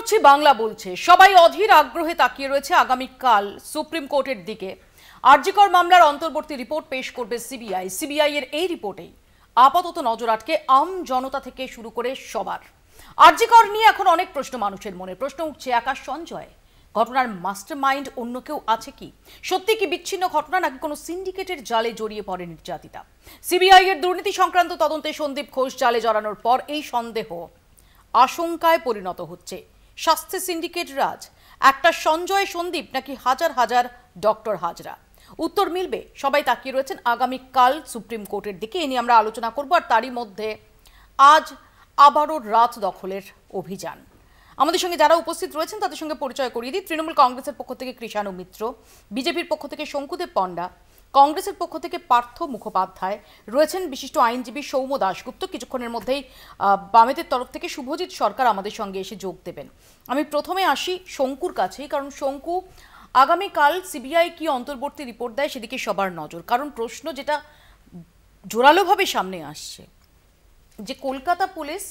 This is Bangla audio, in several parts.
করছি বাংলা বলছে সবাই অধীর আগ্রহে তাকিয়ে রয়েছে আগামীকাল সুপ্রিম কোর্টের দিকে আরজিকর মামলার অন্তর্বর্তী রিপোর্ট পেশ করবে সিবিআই সিবিআই এর এই রিপোর্টেই আপাতত নজর আটকে আম জনতা থেকে শুরু করে সবার আরজিকর নিয়ে এখন অনেক প্রশ্ন মানুষের মনে প্রশ্ন উঠছে আকাশ সঞ্জয় ঘটনার মাস্টার মাইন্ড অন্য কেউ আছে কি সত্যি কি বিচ্ছিন্ন ঘটনা নাকি কোনো সিন্ডিকেটের জালে জড়িয়ে পড়ে নির্যাতিতা সিবিআই এর দুর্নীতি সংক্রান্ত তদন্তে সন্দীপ ঘোষ জালে জড়ানোর পর এই সন্দেহ আশঙ্কায় পরিণত হচ্ছে স্বাস্থ্য সিন্ডিকেট রাজ একটা সঞ্জয় সন্দীপ নাকি হাজার হাজার ডক্টর হাজরা উত্তর মিলবে সবাই তাকিয়ে রয়েছেন আগামীকাল সুপ্রিম কোর্টের দিকে এ নিয়ে আমরা আলোচনা করব আর তারই মধ্যে আজ আবারও রাত দখলের অভিযান আমাদের সঙ্গে যারা উপস্থিত রয়েছেন তাদের সঙ্গে পরিচয় করিয়ে দিই তৃণমূল কংগ্রেসের পক্ষ থেকে কৃষাণু মিত্র বিজেপির পক্ষ থেকে শঙ্কুদেব পণ্ডা কংগ্রেসের পক্ষ থেকে পার্থ মুখোপাধ্যায় রয়েছেন বিশিষ্ট আইনজীবী সৌম্য দাশগুপ্ত কিছুক্ষণের মধ্যেই বামেদের তরফ থেকে শুভজিৎ সরকার আমাদের সঙ্গে এসে যোগ দেবেন আমি প্রথমে আসি শঙ্কুর কাছেই কারণ শঙ্কু আগামীকাল সিবিআই কি অন্তর্বর্তী রিপোর্ট দেয় সেদিকে সবার নজর কারণ প্রশ্ন যেটা জোরালোভাবে সামনে আসছে যে কলকাতা পুলিশ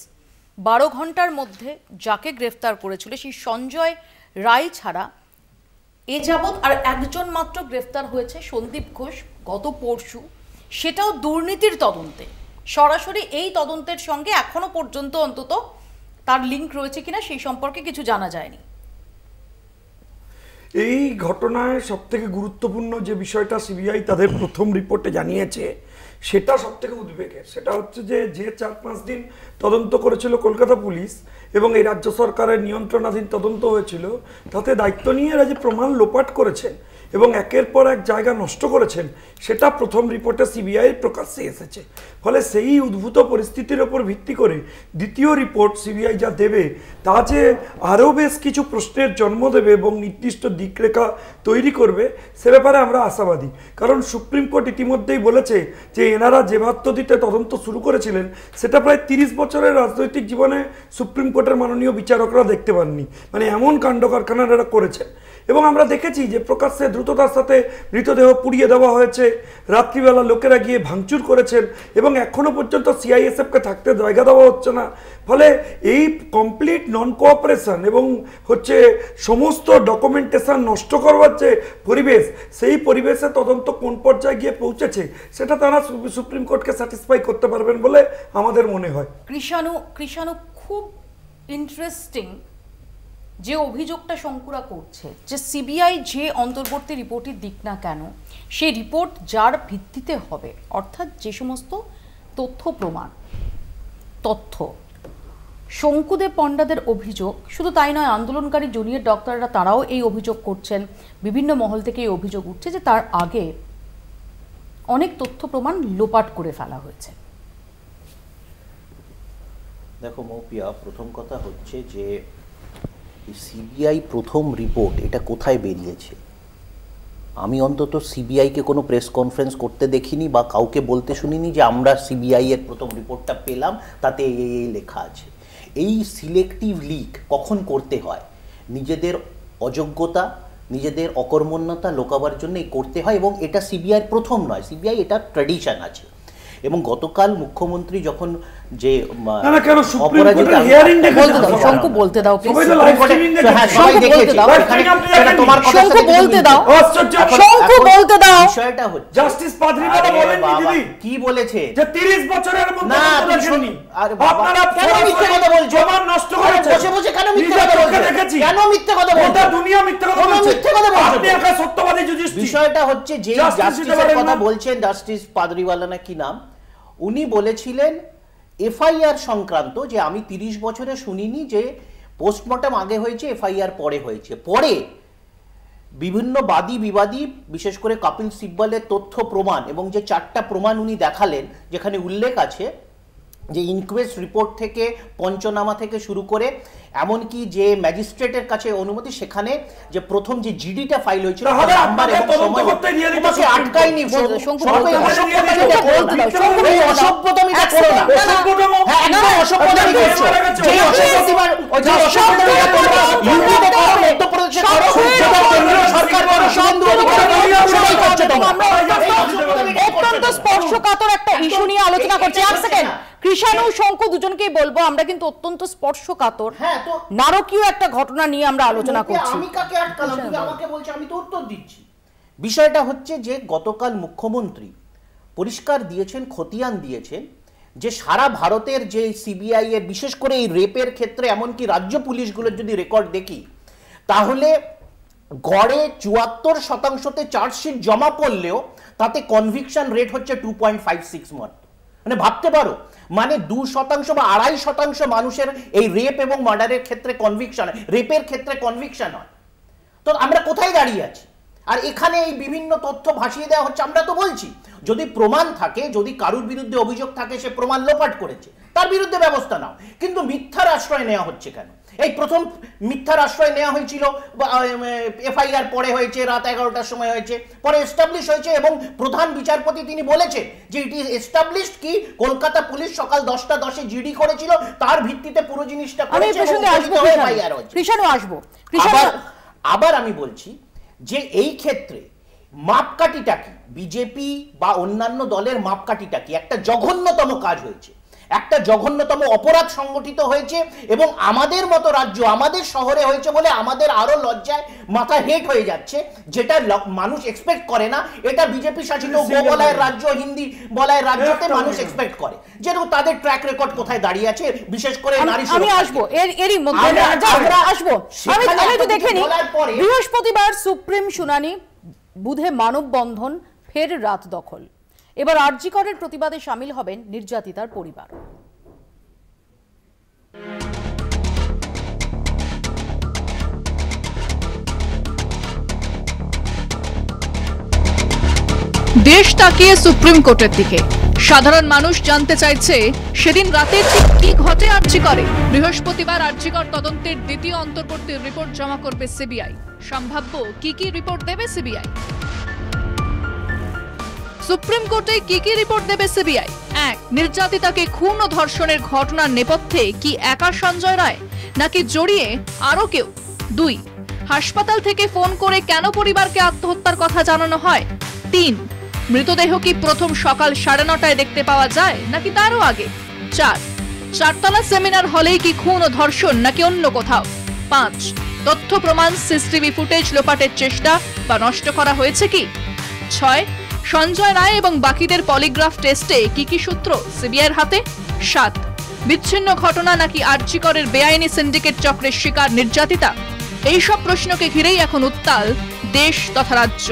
বারো ঘন্টার মধ্যে যাকে গ্রেফতার করেছিল সেই সঞ্জয় রায় ছাড়া এ যাবৎ আর একজন মাত্র গ্রেফতার হয়েছে সন্দীপ ঘোষ গত পরশু সেটাও দুর্নীতির তদন্তে সরাসরি এই তদন্তের সঙ্গে এখনো পর্যন্ত অন্তত তার লিঙ্ক রয়েছে কিনা সেই সম্পর্কে কিছু জানা যায়নি এই ঘটনায় সবথেকে গুরুত্বপূর্ণ যে বিষয়টা সিবিআই তাদের প্রথম রিপোর্টে জানিয়েছে সেটা সবথেকে উদ্বেগের সেটা হচ্ছে যে যে চার পাঁচ দিন তদন্ত করেছিল কলকাতা পুলিশ এবং এই রাজ্য সরকারের নিয়ন্ত্রণাধীন তদন্ত হয়েছিল তাতে দায়িত্ব নিয়ে এরা যে প্রমাণ লোপাট করেছেন এবং একের পর এক জায়গা নষ্ট করেছেন সেটা প্রথম রিপোর্টে সিবিআই প্রকাশ্যে এসেছে ফলে সেই উদ্ভূত পরিস্থিতির ওপর ভিত্তি করে দ্বিতীয় রিপোর্ট সিবিআই যা দেবে তা যে আরও বেশ কিছু প্রশ্নের জন্ম দেবে এবং নির্দিষ্ট দিকরেখা তৈরি করবে সে ব্যাপারে আমরা আশাবাদী কারণ সুপ্রিম কোর্ট ইতিমধ্যেই বলেছে যে এনারা যে দিতে তদন্ত শুরু করেছিলেন সেটা প্রায় তিরিশ বছরের রাজনৈতিক জীবনে সুপ্রিম কোর্টের মাননীয় বিচারকরা দেখতে পাননি মানে এমন কাণ্ড কারখানা এরা করেছে এবং আমরা দেখেছি যে প্রকাশ্যে দ্রুততার সাথে মৃতদেহ পুড়িয়ে দেওয়া হয়েছে রাত্রিবেলা লোকেরা গিয়ে ভাঙচুর করেছেন এবং এখনও পর্যন্ত সিআইএসএফকে থাকতে জায়গা দেওয়া হচ্ছে না ফলে এই কমপ্লিট নন কোঅপারেশন এবং হচ্ছে সমস্ত ডকুমেন্টেশন নষ্ট করবার যে পরিবেশ সেই পরিবেশে তদন্ত কোন পর্যায়ে গিয়ে পৌঁছেছে সেটা তারা সুপ্রিম কোর্টকে স্যাটিসফাই করতে পারবেন বলে আমাদের মনে হয় কৃষাণু কৃষাণু খুব ইন্টারেস্টিং যে অভিযোগটা শঙ্কুরা করছে যে সিবিআই যে অন্তর্বর্তী রিপোর্টের দিক না কেন সেই রিপোর্ট যার ভিত্তিতে হবে অর্থাৎ যে সমস্ত তথ্য প্রমাণ তথ্য শঙ্কুদেব পণ্ডাদের অভিযোগ শুধু তাই নয় আন্দোলনকারী জুনিয়র ডক্টররা তারাও এই অভিযোগ করছেন বিভিন্ন মহল থেকে এই অভিযোগ উঠছে যে তার আগে অনেক তথ্য প্রমাণ লোপাট করে ফেলা হয়েছে দেখো মৌপিয়া প্রথম কথা হচ্ছে যে সিবিআই প্রথম রিপোর্ট এটা কোথায় বেরিয়েছে আমি অন্তত সিবিআইকে কোনো প্রেস কনফারেন্স করতে দেখিনি বা কাউকে বলতে শুনিনি যে আমরা সিবিআই এর প্রথম রিপোর্টটা পেলাম তাতে এই এই লেখা আছে এই সিলেক্টিভ লিক কখন করতে হয় নিজেদের অযোগ্যতা নিজেদের অকর্মণ্যতা লোকাবার জন্য করতে হয় এবং এটা সিবিআইয়ের প্রথম নয় সিবিআই এটা ট্র্যাডিশন আছে এবং গতকাল মুখ্যমন্ত্রী যখন যে হ্যাঁ, শঙ্কু বলতে দাও শঙ্কু বলতে দাও শঙ্কু বলতে দাও বিষয়টা হচ্ছে বলেন দিদি কি বলেছে যে 30 বছরের মধ্যে না শুনি আপনারা কেন মিথ্যে কথা নষ্ট বসে বসে কেন মিথ্যে কথা কেন মিথ্যে কথা গোটা দুনিয়া মিথ্যে কথা মিথ্যে কথা আপনি একা সত্যবাদী যুধিষ্ঠির বিষয়টা হচ্ছে যে জাস্টিসের কথা বলছেন জাস্টিস পাদরিওয়ালা না কি নাম উনি বলেছিলেন এফআইআর সংক্রান্ত যে আমি তিরিশ বছরে শুনিনি যে পোস্টমর্টম আগে হয়েছে এফআইআর পরে হয়েছে পরে বিভিন্ন বাদী বিবাদী বিশেষ করে কপিল সিব্বলের তথ্য প্রমাণ এবং যে চারটা প্রমাণ উনি দেখালেন যেখানে উল্লেখ আছে যে ইনকোয়েস্ট রিপোর্ট থেকে পঞ্চনামা থেকে শুরু করে এমনকি যে ম্যাজিস্ট্রেটের কাছে অনুমতি সেখানে যে প্রথম যে জিডিটা ফাইল হয়েছিল কেন শঙ্কু দুজনকেই বলবো আমরা কিন্তু অত্যন্ত স্পর্শকাতর হ্যাঁ, নারকীয় একটা ঘটনা নিয়ে আমরা আলোচনা করছি আমি কাকে আটকালাম আচ্ছা, আমাকে বলছে আমি তো উত্তর দিচ্ছি বিষয়টা হচ্ছে যে গতকাল মুখ্যমন্ত্রী পরিষ্কার দিয়েছেন খতিয়ান দিয়েছেন যে সারা ভারতের যে সিবিআই এর বিশেষ করে এই রেপের ক্ষেত্রে এমনকি রাজ্য পুলিশগুলোর যদি রেকর্ড দেখি তাহলে গড়ে চুয়াত্তর শতাংশতে চার্জশিট জমা পড়লেও তাতে কনভিকশন রেট হচ্ছে two point five six month মানে ভাবতে পারো মানে দু শতাংশ বা আড়াই শতাংশ মানুষের এই রেপ এবং মার্ডারের ক্ষেত্রে কনভিকশন রেপের ক্ষেত্রে কনভিকশন হয় তো আমরা কোথায় দাঁড়িয়ে আছি আর এখানে এই বিভিন্ন তথ্য ভাসিয়ে দেওয়া হচ্ছে আমরা তো বলছি যদি প্রমাণ থাকে যদি কারুর বিরুদ্ধে অভিযোগ থাকে সে প্রমাণ লোপাট করেছে তার বিরুদ্ধে ব্যবস্থা নাও কিন্তু মিথ্যার আশ্রয় নেওয়া হচ্ছে কেন এই প্রথম মিথ্যার আশ্রয় নেওয়া হয়েছিল এফআইআর পরে হয়েছে রাত এগারোটার সময় হয়েছে পরে এস্টাবলিশ হয়েছে এবং প্রধান বিচারপতি তিনি বলেছে যে ইট ইজ এস্টাবলিশড কি কলকাতা পুলিশ সকাল দশটা দশে জিডি করেছিল তার ভিত্তিতে পুরো জিনিসটা আসবো আবার আমি বলছি যে এই ক্ষেত্রে মাপকাঠিটা কি বিজেপি বা অন্যান্য দলের মাপকাঠিটা কি একটা জঘন্যতম কাজ হয়েছে একটা জঘন্যতম অপরাধ সংগঠিত হয়েছে এবং আমাদের মতো রাজ্য আমাদের শহরে হয়েছে বলে আমাদের আরো লজ্জায় মাথা হেট হয়ে যাচ্ছে যেটা মানুষ এক্সপেক্ট করে না এটা বিজেপি শাসিত বলায় রাজ্য হিন্দি বলায় রাজ্যতে মানুষ এক্সপেক্ট করে যেরকম তাদের ট্র্যাক রেকর্ড কোথায় দাঁড়িয়ে আছে বিশেষ করে নারী আমি আসবো এর এরই মধ্যে আসবো আমি আমি তো দেখেনি বৃহস্পতিবার সুপ্রিম শুনানি বুধে মানববন্ধন ফের রাত দখল এবার আরজিকরের প্রতিবাদে সামিল হবেন নির্যাতিতার পরিবার দেশ তাকিয়ে সুপ্রিম কোর্টের দিকে সাধারণ মানুষ জানতে চাইছে সেদিন রাতে ঠিক কি ঘটে আর্জি করে বৃহস্পতিবার আর্জিকর তদন্তের দ্বিতীয় অন্তর্বর্তী রিপোর্ট জমা করবে সিবিআই সম্ভাব্য কি কি রিপোর্ট দেবে সিবিআই সুপ্রিম কোর্টে কি কি রিপোর্ট দেবে সিবিআই এক নির্যাতিতাকে খুন ও ধর্ষণের ঘটনার নেপথ্যে কি একা সঞ্জয় রায় নাকি জড়িয়ে আরো কেউ দুই হাসপাতাল থেকে ফোন করে কেন পরিবারকে আত্মহত্যার কথা জানানো হয় তিন মৃতদেহ কি প্রথম সকাল সাড়ে নটায় দেখতে পাওয়া যায় নাকি তারও আগে চার চারতলা সেমিনার হলেই কি খুন ও ধর্ষণ নাকি অন্য কোথাও পাঁচ তথ্য প্রমাণ সিসিটিভি ফুটেজ লোপাটের চেষ্টা বা নষ্ট করা হয়েছে কি ছয় সঞ্জয় রায় এবং বাকিদের পলিগ্রাফ টেস্টে কি কি সূত্র সিবিআইয়ের হাতে সাত বিচ্ছিন্ন ঘটনা নাকি আর্যিকরের বেআইনি সিন্ডিকেট চক্রের শিকার নির্যাতিতা এইসব প্রশ্নকে ঘিরেই এখন উত্তাল দেশ তথা রাজ্য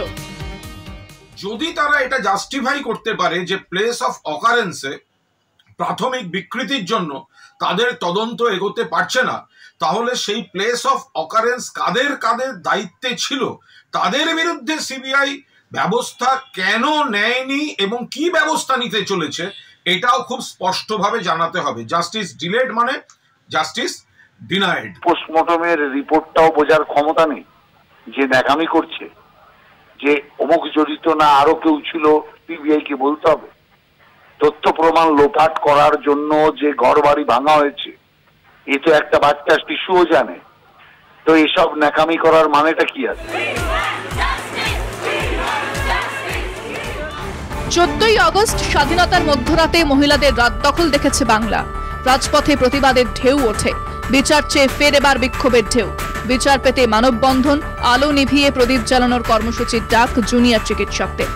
যদি তারা এটা জাস্টিফাই করতে পারে যে প্লেস অফ অকারেন্সে প্রাথমিক বিকৃতির জন্য তাদের তদন্ত এগোতে পারছে না তাহলে সেই প্লেস অফ অকারেন্স কাদের কাদের দায়িত্বে ছিল তাদের বিরুদ্ধে সিবিআই ব্যবস্থা কেন নেয়নি এবং কি ব্যবস্থা নিতে চলেছে এটাও খুব স্পষ্টভাবে জানাতে হবে জাস্টিস ডিলেড মানে জাস্টিস ডিনাইড পোস্টমর্টমের রিপোর্টটাও বোঝার ক্ষমতা নেই যে দেখামি করছে যে অমুক জড়িত না আরো কেউ ছিল সিবিআই কে বলতে হবে তথ্য প্রমাণ লোপাট করার জন্য যে ঘর বাড়ি ভাঙা হয়েছে এ তো একটা বাচ্চা শিশুও জানে তো এসব নাকামি করার মানেটা কি আছে চোদ্দই অগস্ট স্বাধীনতার মধ্যরাতে মহিলাদের রাত দখল দেখেছে বাংলা রাজপথে প্রতিবাদের ঢেউ ওঠে বিচার চেয়ে ফের এবার বিক্ষোভের ঢেউ বিচার পেতে মানববন্ধন আলো নিভিয়ে প্রদীপ জ্বালানোর কর্মসূচির ডাক জুনিয়র চিকিৎসকদের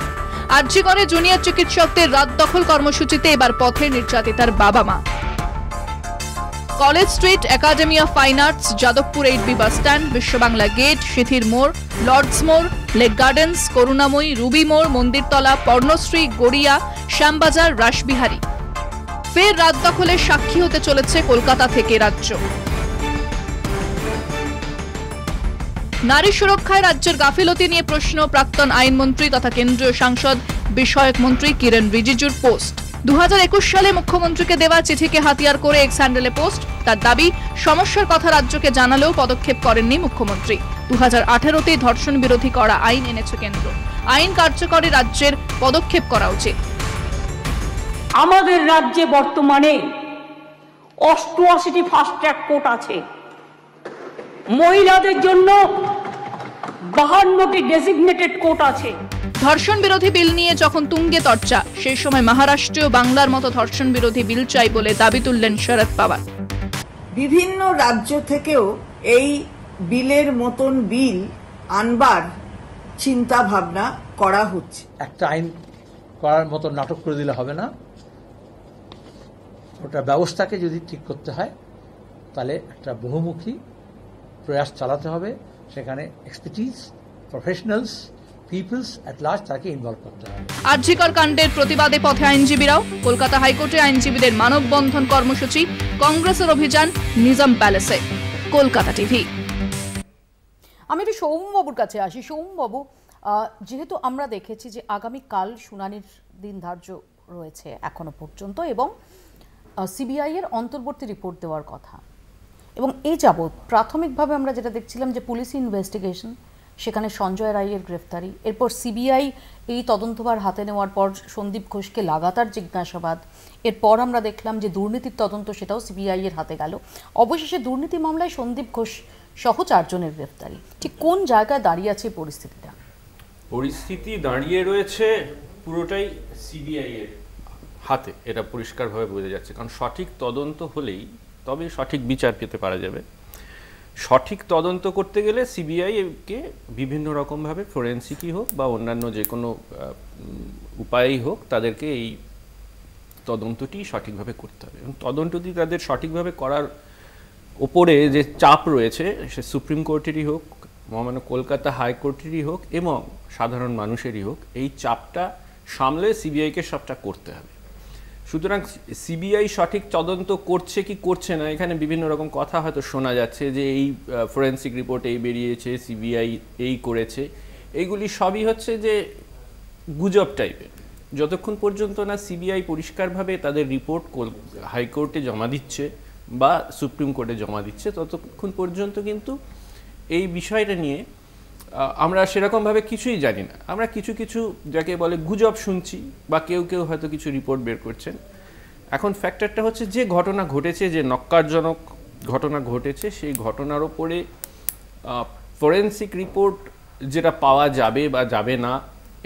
আর্যিগড়ে জুনিয়র চিকিৎসকদের রাত দখল কর্মসূচিতে এবার পথের নির্যাতিতার বাবা মা college street academy of fine arts Jadavpur eight B bus stand Biswabangla gate সিথির মোড় লর্ডস মোড় লেক গার্ডেন্স করুণাময়ী রুবি মোড় মন্দিরতলা পর্ণশ্রী গড়িয়া শ্যামবাজার রাসবিহারী ফের রাত দখলের সাক্ষী হতে চলেছে কলকাতা থেকে রাজ্য নারী সুরক্ষায় রাজ্যের গাফিলতি নিয়ে প্রশ্ন প্রাক্তন আইনমন্ত্রী তথা কেন্দ্রীয় সাংসদ বিষয়ক মন্ত্রী কিরণ রিজিজুর পোস্ট দু সালে মুখ্যমন্ত্রীকে দেওয়া চিঠিকে হাতিয়ার করে এক স্যান্ডেলে পোস্ট তার দাবি সমস্যার কথা রাজ্যকে জানালেও পদক্ষেপ করেননি মুখ্যমন্ত্রী দু হাজার ধর্ষণ বিরোধী করা আইন এনেছে কেন্দ্র আইন কার্যকরে রাজ্যের পদক্ষেপ করা উচিত আমাদের রাজ্যে বর্তমানে অষ্টআশিটি ফাস্ট ট্র্যাক কোর্ট আছে মহিলাদের জন্য বাহান্নটি ডেসিগনেটেড কোর্ট আছে ধর্ষণ বিরোধী বিল নিয়ে যখন তুঙ্গে তর্চা সেই সময় মহারাষ্ট্রেও বাংলার মতো ধর্ষণ বিরোধী বিল চাই বলে দাবি তুললেন শরদ পাওয়ার বিভিন্ন রাজ্য থেকেও এই বিলের মতন বিল আনবার চিন্তা ভাবনা করা হচ্ছে একটা আইন করার মতো নাটক করে দিলে হবে না ওটা ব্যবস্থাকে যদি ঠিক করতে হয় তাহলে একটা বহুমুখী প্রয়াস চালাতে হবে সেখানে এক্সপিটিস প্রফেশনালস ইনভলভ আর্জিকর কাণ্ডের প্রতিবাদে পথে আইনজীবীরাও কলকাতা হাইকোর্টে আইনজীবীদের মানববন্ধন কর্মসূচি কংগ্রেসের অভিযান নিজাম প্যালেসে কলকাতা টিভি আমি একটু সৌমবাবুর কাছে আসি সৌমবাবু যেহেতু আমরা দেখেছি যে আগামীকাল শুনানির দিন ধার্য রয়েছে এখনো পর্যন্ত এবং সিবিআই এর অন্তর্বর্তী রিপোর্ট দেওয়ার কথা এবং এই যাবৎ প্রাথমিকভাবে আমরা যেটা দেখছিলাম যে পুলিশ ইনভেস্টিগেশন সেখানে সঞ্জয় রায়ের গ্রেফতারি এরপর সিবিআই এই তদন্তভার হাতে নেওয়ার পর সন্দীপ ঘোষকে লাগাতার জিজ্ঞাসাবাদ এরপর আমরা দেখলাম যে দুর্নীতির তদন্ত সেটাও সিবিআই এর হাতে গেল অবশেষে দুর্নীতি মামলায় সন্দীপ ঘোষ সহ চারজনের গ্রেফতারি ঠিক কোন জায়গায় দাঁড়িয়ে আছে পরিস্থিতিটা পরিস্থিতি দাঁড়িয়ে রয়েছে পুরোটাই সিবিআই এর হাতে এটা পরিষ্কারভাবে বোঝা যাচ্ছে কারণ সঠিক তদন্ত হলেই তবে সঠিক বিচার পেতে পারা যাবে সঠিক তদন্ত করতে গেলে সিবিআইকে বিভিন্ন রকমভাবে ফোরেন্সিকই হোক বা অন্যান্য যে কোনো উপায়েই হোক তাদেরকে এই তদন্তটি সঠিকভাবে করতে হবে এবং তদন্তটি তাদের সঠিকভাবে করার ওপরে যে চাপ রয়েছে সে সুপ্রিম কোর্টেরই হোক মহামান্য কলকাতা হাইকোর্টেরই হোক এবং সাধারণ মানুষেরই হোক এই চাপটা সামলে সিবিআইকে সবটা করতে হবে সুতরাং সিবিআই সঠিক তদন্ত করছে কি করছে না এখানে বিভিন্ন রকম কথা হয়তো শোনা যাচ্ছে যে এই ফরেন্সিক রিপোর্ট এই বেরিয়েছে সিবিআই এই করেছে এইগুলি সবই হচ্ছে যে গুজব টাইপের যতক্ষণ পর্যন্ত না সিবিআই পরিষ্কারভাবে তাদের রিপোর্ট হাইকোর্টে জমা দিচ্ছে বা সুপ্রিম কোর্টে জমা দিচ্ছে ততক্ষণ পর্যন্ত কিন্তু এই বিষয়টা নিয়ে আমরা সেরকমভাবে কিছুই জানি না আমরা কিছু কিছু যাকে বলে গুজব শুনছি বা কেউ কেউ হয়তো কিছু রিপোর্ট বের করছেন এখন ফ্যাক্টরটা হচ্ছে যে ঘটনা ঘটেছে যে নক্কারজনক ঘটনা ঘটেছে সেই ঘটনার ওপরে ফরেন্সিক রিপোর্ট যেটা পাওয়া যাবে বা যাবে না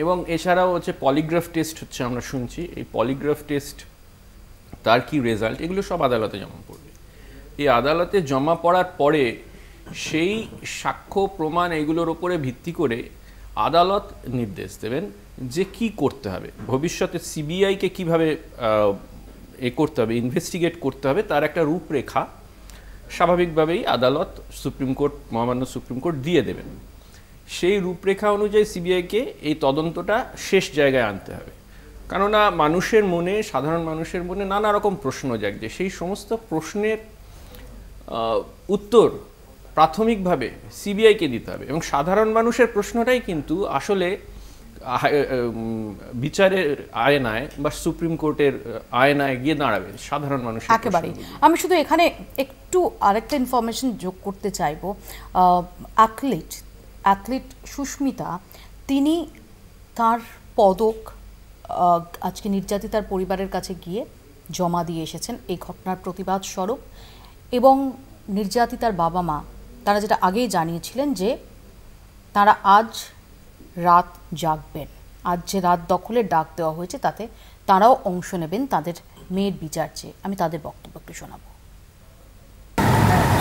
এবং এছাড়াও হচ্ছে পলিগ্রাফ টেস্ট হচ্ছে আমরা শুনছি এই পলিগ্রাফ টেস্ট তার কি রেজাল্ট এগুলো সব আদালতে জমা পড়বে এই আদালতে জমা পড়ার পরে সেই সাক্ষ্য প্রমাণ এগুলোর ওপরে ভিত্তি করে আদালত নির্দেশ দেবেন যে কি করতে হবে ভবিষ্যতে সিবিআইকে কিভাবে এ করতে হবে ইনভেস্টিগেট করতে হবে তার একটা রূপরেখা স্বাভাবিকভাবেই আদালত সুপ্রিম কোর্ট মহামান্য সুপ্রিম কোর্ট দিয়ে দেবেন সেই রূপরেখা অনুযায়ী সিবিআইকে এই তদন্তটা শেষ জায়গায় আনতে হবে কেননা মানুষের মনে সাধারণ মানুষের মনে নানা রকম প্রশ্ন জাগছে সেই সমস্ত প্রশ্নের উত্তর প্রাথমিকভাবে সিবিআইকে দিতে হবে এবং সাধারণ মানুষের প্রশ্নটাই কিন্তু আসলে বিচারের আয়নায় বা সুপ্রিম কোর্টের আয়নায় গিয়ে দাঁড়াবে সাধারণ মানুষ একেবারেই আমি শুধু এখানে একটু আরেকটা ইনফরমেশন যোগ করতে চাইব অ্যাথলিট অ্যাথলিট সুস্মিতা তিনি তার পদক আজকে নির্যাতিতার পরিবারের কাছে গিয়ে জমা দিয়ে এসেছেন এই ঘটনার প্রতিবাদ স্বরূপ এবং নির্যাতিতার বাবা মা তারা যেটা আগেই জানিয়েছিলেন যে তারা আজ রাত জাগবেন আজ যে রাত দখলের ডাক দেওয়া হয়েছে তাতে তারাও অংশ নেবেন তাদের মেয়ের বিচার চেয়ে আমি তাদের বক্তব্য একটু শোনাবো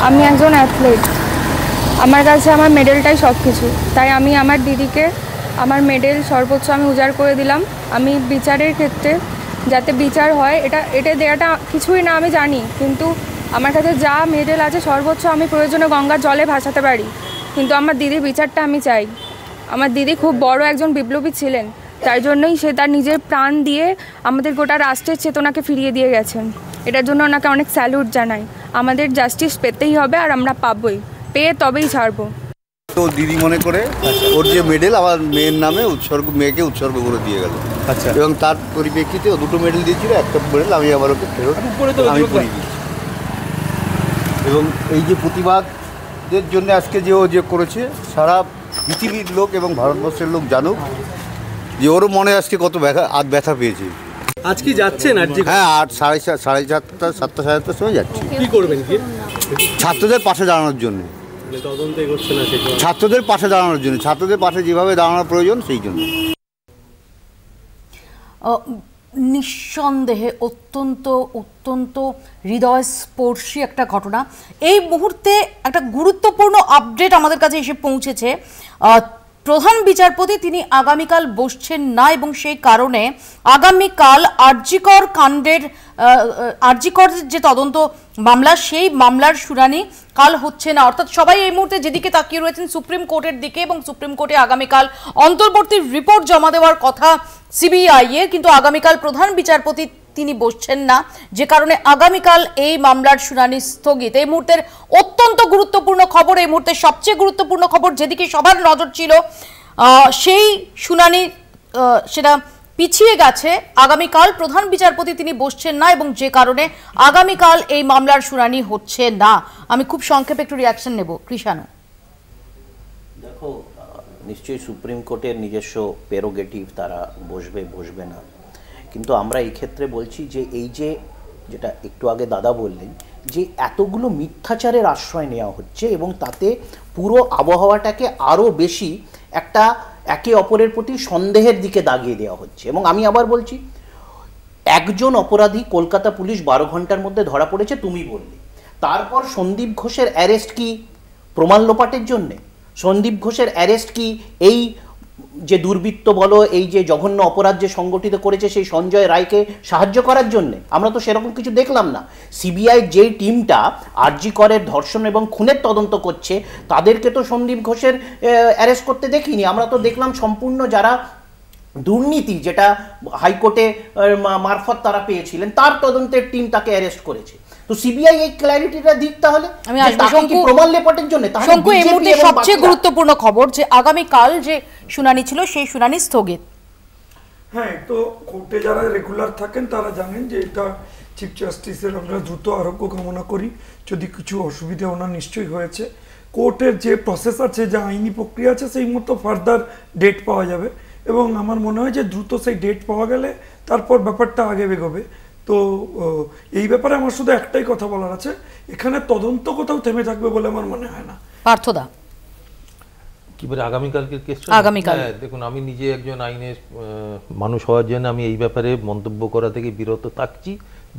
আমি একজন অ্যাথলেট আমার কাছে আমার মেডেলটাই সব কিছু তাই আমি আমার দিদিকে আমার মেডেল সর্বোচ্চ আমি উজাড় করে দিলাম আমি বিচারের ক্ষেত্রে যাতে বিচার হয় এটা এটা দেওয়াটা কিছুই না আমি জানি কিন্তু আমার কাছে যা মেডেল আছে সর্বোচ্চ আমি প্রয়োজনে গঙ্গার জলে ভাসাতে পারি কিন্তু আমার দিদির বিচারটা আমি চাই আমার দিদি খুব বড় একজন বিপ্লবী ছিলেন তাই জন্যই সে তার নিজের প্রাণ দিয়ে আমাদের গোটা রাষ্ট্রের চেতনাকে ফিরিয়ে দিয়ে গেছেন এটার জন্য ওনাকে অনেক স্যালুট জানাই আমাদের জাস্টিস পেতেই হবে আর আমরা পাবই পেয়ে তবেই ছাড়বো তো দিদি মনে করে ওর যে মেডেল আমার মেয়ের নামে উৎসর্গ মেয়েকে উৎসর্গ করে দিয়ে গেল আচ্ছা এবং তার পরিপ্রেক্ষিতে ও দুটো মেডেল দিয়েছিল একটা মেডেল আমি আবার ওকে ফেরত আমি দিয়েছি এবং এই যে প্রতিবাদের জন্য আজকে যে ও যে করেছে সারা পৃথিবীর লোক এবং ভারতবর্ষের লোক জানুক যে ওরও মনে আজকে কত ব্যথা আর ব্যথা পেয়েছে আজকে যাচ্ছেন আর হ্যাঁ আট সাড়ে সাড়ে সাতটা সাতটা সাড়ে সাতটার সময় যাচ্ছে কী করবেন কি ছাত্রদের পাশে দাঁড়ানোর জন্য মানে ছাত্রদের পাশে দাঁড়ানোর জন্য ছাত্রদের পাশে যেভাবে দাঁড়ানোর প্রয়োজন সেই জন্য নিঃসন্দেহে অত্যন্ত অত্যন্ত হৃদয়স্পর্শী একটা ঘটনা এই মুহূর্তে একটা গুরুত্বপূর্ণ আপডেট আমাদের কাছে এসে পৌঁছেছে প্রধান বিচারপতি তিনি আগামীকাল বসছেন না এবং সেই কারণে আগামীকাল আর্জিকর কাণ্ডের আর্জিকর যে তদন্ত মামলা সেই মামলার শুনানি কাল হচ্ছে না অর্থাৎ সবাই এই মুহূর্তে যেদিকে তাকিয়ে রয়েছেন সুপ্রিম কোর্টের দিকে এবং সুপ্রিম কোর্টে আগামীকাল অন্তর্বর্তী রিপোর্ট জমা দেওয়ার কথা সিবিআই এর কিন্তু আগামীকাল প্রধান বিচারপতি তিনি বসছেন না যে কারণে আগামীকাল এই মামলার শুনানি স্থগিত এই মুহূর্তের অত্যন্ত গুরুত্বপূর্ণ খবর এই মুহূর্তে সবচেয়ে গুরুত্বপূর্ণ খবর যেদিকে সবার নজর ছিল সেই শুনানি সেটা পিছিয়ে গেছে আগামীকাল প্রধান বিচারপতি তিনি বসছেন না এবং যে কারণে আগামীকাল এই মামলার শুনানি হচ্ছে না আমি খুব সংক্ষেপে একটু রিয়াকশন নেব কৃষাণু দেখো নিশ্চয়ই সুপ্রিম কোর্টের নিজস্ব পেরোগেটিভ তারা বসবে বসবে না কিন্তু আমরা এই ক্ষেত্রে বলছি যে এই যে যেটা একটু আগে দাদা বললেন যে এতগুলো মিথ্যাচারের আশ্রয় নেওয়া হচ্ছে এবং তাতে পুরো আবহাওয়াটাকে আরও বেশি একটা একে অপরের প্রতি সন্দেহের দিকে দাগিয়ে দেওয়া হচ্ছে এবং আমি আবার বলছি একজন অপরাধী কলকাতা পুলিশ বারো ঘন্টার মধ্যে ধরা পড়েছে তুমি বললে তারপর সন্দীপ ঘোষের অ্যারেস্ট কি প্রমাণ লোপাটের জন্যে সন্দীপ ঘোষের অ্যারেস্ট কি এই যে দুর্বৃত্ত বলো এই যে জঘন্য অপরাধ যে সংগঠিত করেছে সেই সঞ্জয় রায়কে সাহায্য করার জন্যে আমরা তো সেরকম কিছু দেখলাম না সিবিআই যেই টিমটা আরজি করের ধর্ষণ এবং খুনের তদন্ত করছে তাদেরকে তো সন্দীপ ঘোষের অ্যারেস্ট করতে দেখিনি আমরা তো দেখলাম সম্পূর্ণ যারা দুর্নীতি যেটা হাইকোর্টে মারফত তারা পেয়েছিলেন তার তদন্তের টিম তাকে অ্যারেস্ট করেছে তো সিবিআই এই ক্ল্যারিটিটা দিক তাহলে আমি আসবো প্রমাণ লেপাটের জন্য শঙ্কু এই মুহূর্তে সবচেয়ে গুরুত্বপূর্ণ খবর যে আগামী কাল যে শুনানি ছিল সেই শুনানি স্থগিত হ্যাঁ তো কোর্টে যারা রেগুলার থাকেন তারা জানেন যে এটা চিফ জাস্টিসের আমরা দ্রুত আরোগ্য কামনা করি যদি কিছু অসুবিধা ওনার নিশ্চয়ই হয়েছে কোর্টের যে প্রসেস আছে যে আইনি প্রক্রিয়া আছে সেই মতো ফার্দার ডেট পাওয়া যাবে এবং আমার মনে হয় যে দ্রুত সেই ডেট পাওয়া গেলে তারপর ব্যাপারটা আগে বেগবে তো এই ব্যাপারে আমার শুধু একটাই কথা বলার আছে এখানে তদন্ত কোথাও থেমে থাকবে বলে আমার মনে হয় না পার্থদা কি বলে আগামীকালকে আগামীকাল হ্যাঁ, দেখুন আমি নিজে একজন আইনের মানুষ হওয়ার জন্য আমি এই ব্যাপারে মন্তব্য করা থেকে বিরত থাকছি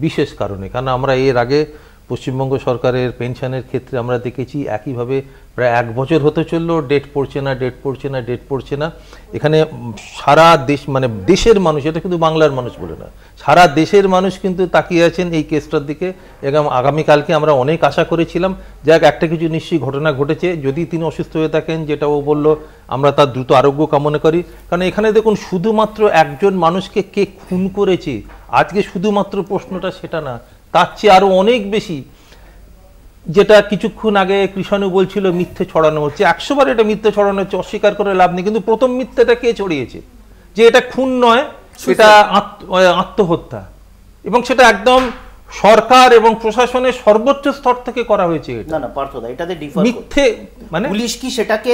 বিশেষ কারণে কারণ আমরা এর আগে পশ্চিমবঙ্গ সরকারের পেনশনের ক্ষেত্রে আমরা দেখেছি একইভাবে প্রায় এক বছর হতে চললো ডেট পড়ছে না ডেট পড়ছে না ডেট পড়ছে না এখানে সারা দেশ মানে দেশের মানুষ এটা কিন্তু বাংলার মানুষ বলে না সারা দেশের মানুষ কিন্তু তাকিয়ে আছেন এই কেসটার দিকে এবং আগামীকালকে আমরা অনেক আশা করেছিলাম যাক একটা কিছু নিশ্চয়ই ঘটনা ঘটেছে যদি তিনি অসুস্থ হয়ে থাকেন যেটা ও বললো আমরা তার দ্রুত আরোগ্য কামনা করি কারণ এখানে দেখুন শুধুমাত্র একজন মানুষকে কে খুন করেছে আজকে শুধুমাত্র প্রশ্নটা সেটা না তার চেয়ে আরো অনেক বেশি যেটা কিছুক্ষণ আগে কৃষাণু বলছিল মিথ্যে ছড়ানো হচ্ছে বার এটা মিথ্যে ছড়ানো হচ্ছে অস্বীকার করে লাভ নেই কিন্তু প্রথম মিথ্যেটা কে ছড়িয়েছে যে এটা খুন নয় সেটা আত্মহত্যা এবং সেটা একদম সরকার এবং প্রশাসনের সর্বোচ্চ স্তর থেকে করা হয়েছে না না পার্থদা এটাতে মিথ্যে মানে পুলিশ কি সেটাকে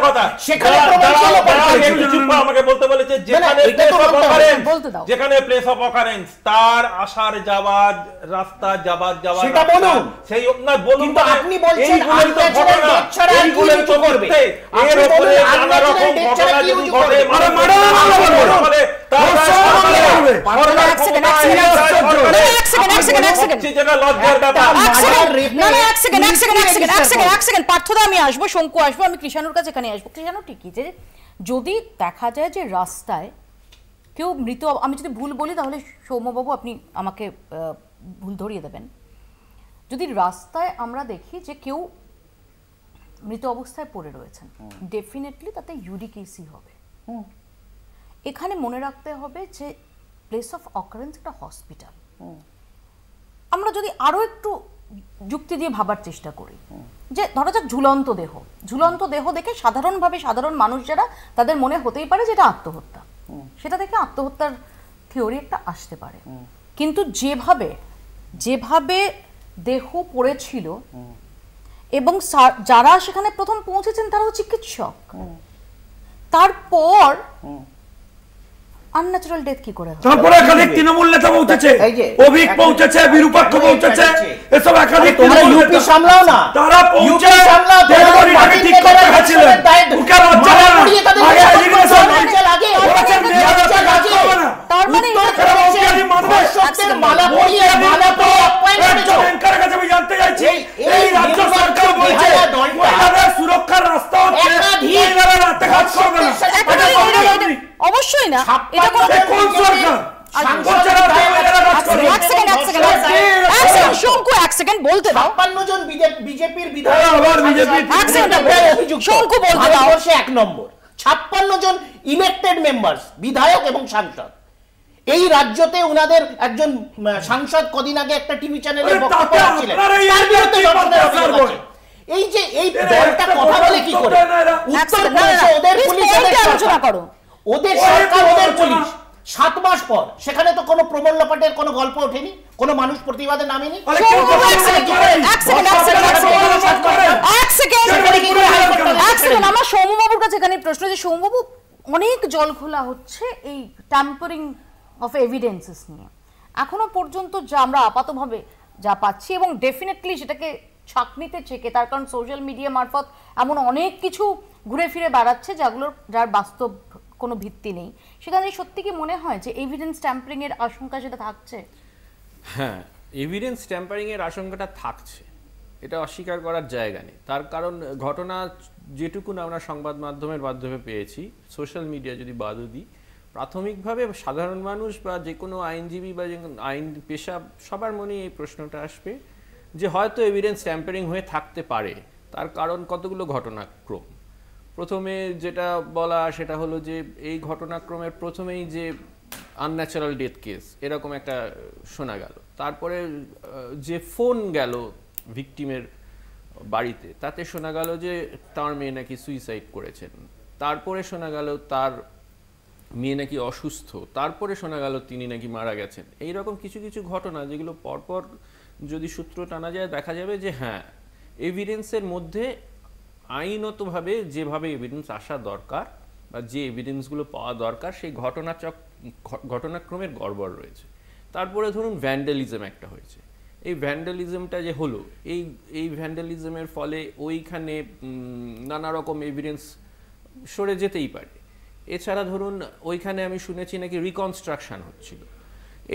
কথা সেখানে আমাকে বলতে বলেছে যেখানে প্লেস অফ অকারেন্স যেখানে প্লেস অফ অকারেন্স তার আসার যাওয়ার রাস্তা যাবার যাওয়ার সেটা বলুন সেই না বলুন কিন্তু আপনি বলছেন আনন্যাচারাল ডেথ ছাড়া আর কি কিছু করবে এর উপরে নানা রকম ঘটনা যদি ঘটে মারা মারা মারা তার রাস্তা করবে পারবে অ্যাক্সিডেন্ট অ্যাক্সিডেন্ট আমি আসবো শঙ্কু আসবো আমি কৃষানুর কাছে এখানে আসবো কৃষাণু ঠিকই যে যদি দেখা যায় যে রাস্তায় কেউ মৃত আমি যদি ভুল বলি তাহলে সৌম্যবাবু আপনি আমাকে ভুল ধরিয়ে দেবেন যদি রাস্তায় আমরা দেখি যে কেউ মৃত অবস্থায় পড়ে রয়েছেন ডেফিনেটলি তাতে ইউডিকেসি হবে এখানে মনে রাখতে হবে যে প্লেস অফ অকারেন্স একটা হসপিটাল আমরা যদি আরও একটু যুক্তি দিয়ে ভাবার চেষ্টা করি যে ধরা যাক ঝুলন্ত দেহ ঝুলন্ত দেহ দেখে সাধারণভাবে সাধারণ মানুষ যারা তাদের মনে হতেই পারে যেটা আত্মহত্যা সেটা দেখে আত্মহত্যার থিওরি একটা আসতে পারে কিন্তু যেভাবে যেভাবে দেহ পড়েছিল এবং যারা সেখানে প্রথম পৌঁছেছেন তারা হচ্ছে চিকিৎসক তারপর আনন্যাচারাল ডেথ কি করে তারপরে একাধিক তৃণমূল নেতা পৌঁছেছে অভিক পৌঁছেছে বিরূপাক্ষ পৌঁছেছে এসব একাধিক তোমরা ইউপি সামলাও না তারা পৌঁছে সামলাও ডেলিভারিটাকে ঠিক করতে গেছিল ওকে লজ্জা না আগে এলিমিনেশন আগে তার মানে সত্যের মালা পরিয়ে মালা পরিয়ে অ্যাপয়েন্টমেন্ট ব্যাংকের কাছে আমি জানতে চাইছি এই রাজ্য সরকার বলছে মহিলাদের সুরক্ষার রাস্তা হচ্ছে মহিলারা রাতে কাজ করবে না অবশ্যই না এটা কোন সরকার বিধায়ক এবং সাংসদ এই রাজ্যতে উনাদের একজন সাংসদ কদিন আগে একটা টিভি চ্যানেলে বক্তব্য এই যে এই দলটা কথা বলে কি করে উত্তর আলোচনা করো ওদের সরকার ওদের পুলিশ সাত মাস পর সেখানে তো কোনো প্রমল পাটের কোনো গল্প ওঠেনি কোনো মানুষ প্রতিবাদে নামেনি আমার সৌমবাবুর কাছে এখানে প্রশ্ন যে সৌমবাবু অনেক জল খোলা হচ্ছে এই ট্যাম্পারিং অফ এভিডেন্সেস নিয়ে এখনো পর্যন্ত যা আমরা আপাতভাবে যা পাচ্ছি এবং ডেফিনেটলি সেটাকে ছাকনিতে চেকে তার কারণ সোশ্যাল মিডিয়া মারফত এমন অনেক কিছু ঘুরে ফিরে বেড়াচ্ছে যাগুলোর যার বাস্তব কোনো ভিত্তি নেই সেখানে সত্যি কি মনে হয় যে এভিডেন্স ট্যাম্পারিংয়ের আশঙ্কা যেটা থাকছে হ্যাঁ এভিডেন্স ট্যাম্পারিংয়ের আশঙ্কাটা থাকছে এটা অস্বীকার করার জায়গা নেই তার কারণ ঘটনা যেটুকুন আমরা সংবাদ মাধ্যমের মাধ্যমে পেয়েছি সোশ্যাল মিডিয়া যদি বাদও দিই প্রাথমিকভাবে সাধারণ মানুষ বা যে কোনো আইনজীবী বা যে আইন পেশা সবার মনে এই প্রশ্নটা আসবে যে হয়তো এভিডেন্স ট্যাম্পারিং হয়ে থাকতে পারে তার কারণ কতগুলো ঘটনাক্রম প্রথমে যেটা বলা সেটা হলো যে এই ঘটনাক্রমের প্রথমেই যে আনন্যাচারাল ডেথ কেস এরকম একটা শোনা গেল তারপরে যে ফোন গেল ভিকটিমের বাড়িতে তাতে শোনা গেল যে তার মেয়ে নাকি সুইসাইড করেছেন তারপরে শোনা গেল তার মেয়ে নাকি অসুস্থ তারপরে শোনা গেল তিনি নাকি মারা গেছেন এই রকম কিছু কিছু ঘটনা যেগুলো পরপর যদি সূত্র টানা যায় দেখা যাবে যে হ্যাঁ এভিডেন্সের মধ্যে আইনতভাবে যেভাবে এভিডেন্স আসা দরকার বা যে এভিডেন্সগুলো পাওয়া দরকার সেই ঘটনাচক ঘটনাক্রমের গড়বড় রয়েছে তারপরে ধরুন ভ্যান্ডালিজম একটা হয়েছে এই ভ্যান্ডালিজমটা যে হলো এই এই ভ্যান্ডালিজমের ফলে ওইখানে নানা রকম এভিডেন্স সরে যেতেই পারে এছাড়া ধরুন ওইখানে আমি শুনেছি নাকি রিকনস্ট্রাকশান হচ্ছিল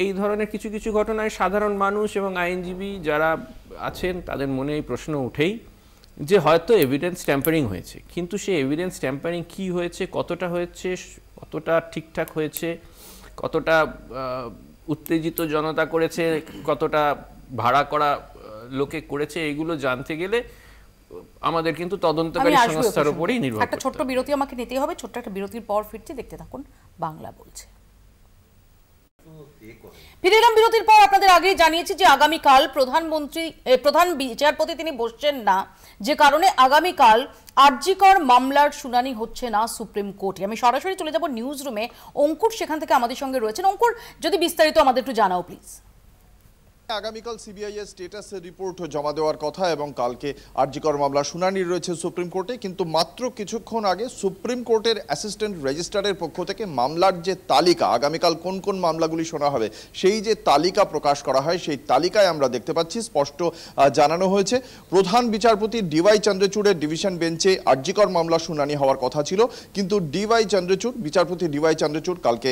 এই ধরনের কিছু কিছু ঘটনায় সাধারণ মানুষ এবং আইনজীবী যারা আছেন তাদের মনে এই প্রশ্ন উঠেই যে হয়তো এভিডেন্স ট্যাম্পারিং হয়েছে কিন্তু সে এভিডেন্স ট্যাম্পারিং কি হয়েছে কতটা হয়েছে কতটা ঠিকঠাক হয়েছে কতটা উত্তেজিত জনতা করেছে কতটা ভাড়া করা লোকে করেছে এগুলো জানতে গেলে আমাদের কিন্তু তদন্তকারী সংস্থার উপরেই নির্ভর একটা ছোট্ট বিরতি আমাকে নিতেই হবে ছোট্ট একটা বিরতির পর ফিরছি দেখতে থাকুন বাংলা বলছে ফিরে বিরতির পর আপনাদের আগেই জানিয়েছি যে আগামীকাল প্রধানমন্ত্রী প্রধান বিচারপতি তিনি বসছেন না যে কারণে আগামীকাল আরজিকর মামলার শুনানি হচ্ছে না সুপ্রিম কোর্টে আমি সরাসরি চলে যাব নিউজ রুমে অঙ্কুর সেখান থেকে আমাদের সঙ্গে রয়েছেন অঙ্কুর যদি বিস্তারিত আমাদের একটু জানাও প্লিজ আগামীকাল সিবিআই এর স্টেটাস রিপোর্ট জমা দেওয়ার কথা এবং কালকে আরজিকর মামলা শুনানি রয়েছে সুপ্রিম কোর্টে কিন্তু মাত্র কিছুক্ষণ আগে সুপ্রিম কোর্টের অ্যাসিস্ট্যান্ট রেজিস্ট্রারের পক্ষ থেকে মামলার যে তালিকা আগামীকাল কোন কোন মামলাগুলি শোনা হবে সেই যে তালিকা প্রকাশ করা হয় সেই তালিকায় আমরা দেখতে পাচ্ছি স্পষ্ট জানানো হয়েছে প্রধান বিচারপতি ডিওয়াই চন্দ্রচূড়ের ডিভিশন বেঞ্চে আরজিকর মামলা শুনানি হওয়ার কথা ছিল কিন্তু ডিওয়াই চন্দ্রচূড় বিচারপতি ডিওয়াই চন্দ্রচূড় কালকে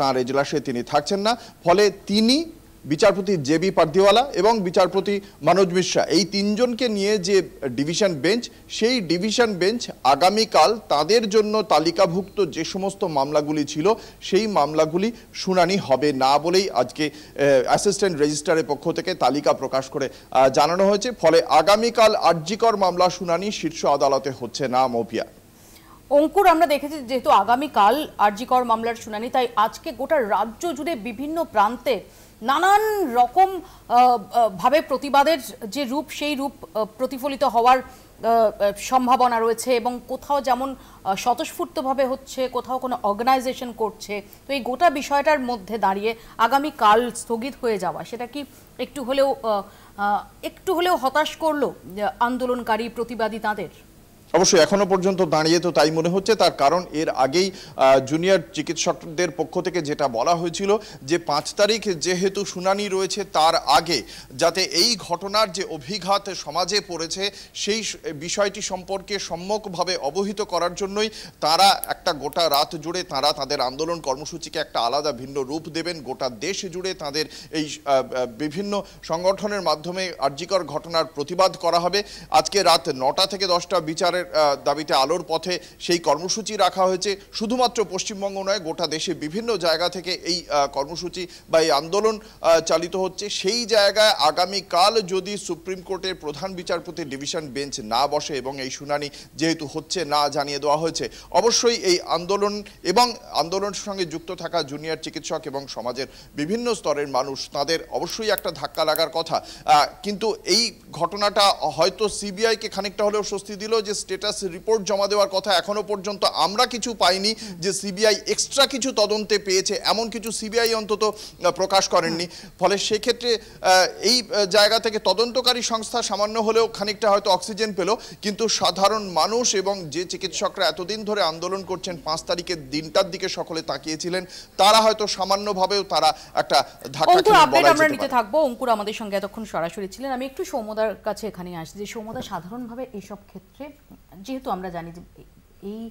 তাঁর এজলাসে তিনি থাকছেন না ফলে তিনি বিচারপতি জে বি পার্দিওয়ালা এবং বিচারপতি মনোজ মিশ্রা এই তিনজনকে নিয়ে যে ডিভিশন বেঞ্চ সেই ডিভিশন বেঞ্চ আগামীকাল তাদের জন্য তালিকাভুক্ত যে সমস্ত মামলাগুলি ছিল সেই মামলাগুলি শুনানি হবে না বলেই আজকে অ্যাসিস্ট্যান্ট রেজিস্ট্রারের পক্ষ থেকে তালিকা প্রকাশ করে জানানো হয়েছে ফলে আগামীকাল আর্যিকর মামলা শুনানি শীর্ষ আদালতে হচ্ছে না মোপিয়া অঙ্কুর আমরা দেখেছি যেহেতু আগামীকাল আরজিকর মামলার শুনানি তাই আজকে গোটা রাজ্য জুড়ে বিভিন্ন প্রান্তে নানান রকম ভাবে প্রতিবাদের যে রূপ সেই রূপ প্রতিফলিত হওয়ার সম্ভাবনা রয়েছে এবং কোথাও যেমন স্বতঃস্ফূর্তভাবে হচ্ছে কোথাও কোনো অর্গানাইজেশন করছে তো এই গোটা বিষয়টার মধ্যে দাঁড়িয়ে আগামী কাল স্থগিত হয়ে যাওয়া সেটা কি একটু হলেও একটু হলেও হতাশ করলো আন্দোলনকারী প্রতিবাদী তাঁদের অবশ্যই এখনো পর্যন্ত দাঁড়িয়ে তো তাই মনে হচ্ছে তার কারণ এর আগেই জুনিয়র চিকিৎসকদের পক্ষ থেকে যেটা বলা হয়েছিল যে পাঁচ তারিখ যেহেতু শুনানি রয়েছে তার আগে যাতে এই ঘটনার যে অভিঘাত সমাজে পড়েছে সেই বিষয়টি সম্পর্কে সম্মকভাবে অবহিত করার জন্যই তারা একটা গোটা রাত জুড়ে তারা তাদের আন্দোলন কর্মসূচিকে একটা আলাদা ভিন্ন রূপ দেবেন গোটা দেশ জুড়ে তাদের এই বিভিন্ন সংগঠনের মাধ্যমে আর্যিকর ঘটনার প্রতিবাদ করা হবে আজকে রাত নটা থেকে দশটা বিচারের সরকারের দাবিতে আলোর পথে সেই কর্মসূচি রাখা হয়েছে শুধুমাত্র পশ্চিমবঙ্গ নয় গোটা দেশে বিভিন্ন জায়গা থেকে এই কর্মসূচি বা এই আন্দোলন চালিত হচ্ছে সেই জায়গায় আগামীকাল যদি সুপ্রিম কোর্টের প্রধান বিচারপতি ডিভিশন বেঞ্চ না বসে এবং এই শুনানি যেহেতু হচ্ছে না জানিয়ে দেওয়া হয়েছে অবশ্যই এই আন্দোলন এবং আন্দোলনের সঙ্গে যুক্ত থাকা জুনিয়র চিকিৎসক এবং সমাজের বিভিন্ন স্তরের মানুষ তাদের অবশ্যই একটা ধাক্কা লাগার কথা কিন্তু এই ঘটনাটা হয়তো সিবিআইকে খানিকটা হলেও স্বস্তি দিল যে স্টেট স্ট্যাটাস রিপোর্ট জমা দেওয়ার কথা এখনো পর্যন্ত আমরা কিছু পাইনি যে সিবিআই এক্সট্রা কিছু তদন্তে পেয়েছে এমন কিছু সিবিআই অন্তত প্রকাশ করেননি ফলে সেক্ষেত্রে এই জায়গা থেকে তদন্তকারী সংস্থা সামান্য হলেও খানিকটা হয়তো অক্সিজেন পেল কিন্তু সাধারণ মানুষ এবং যে চিকিৎসকরা এতদিন ধরে আন্দোলন করছেন পাঁচ তারিখের দিনটার দিকে সকলে তাকিয়েছিলেন তারা হয়তো সামান্যভাবেও তারা একটা ধাক্কা নিতে থাকবো অঙ্কুর আমাদের সঙ্গে এতক্ষণ সরাসরি ছিলেন আমি একটু সৌমদার কাছে এখানে আসছি যে সৌমদা সাধারণভাবে এসব ক্ষেত্রে যেহেতু আমরা জানি যে এই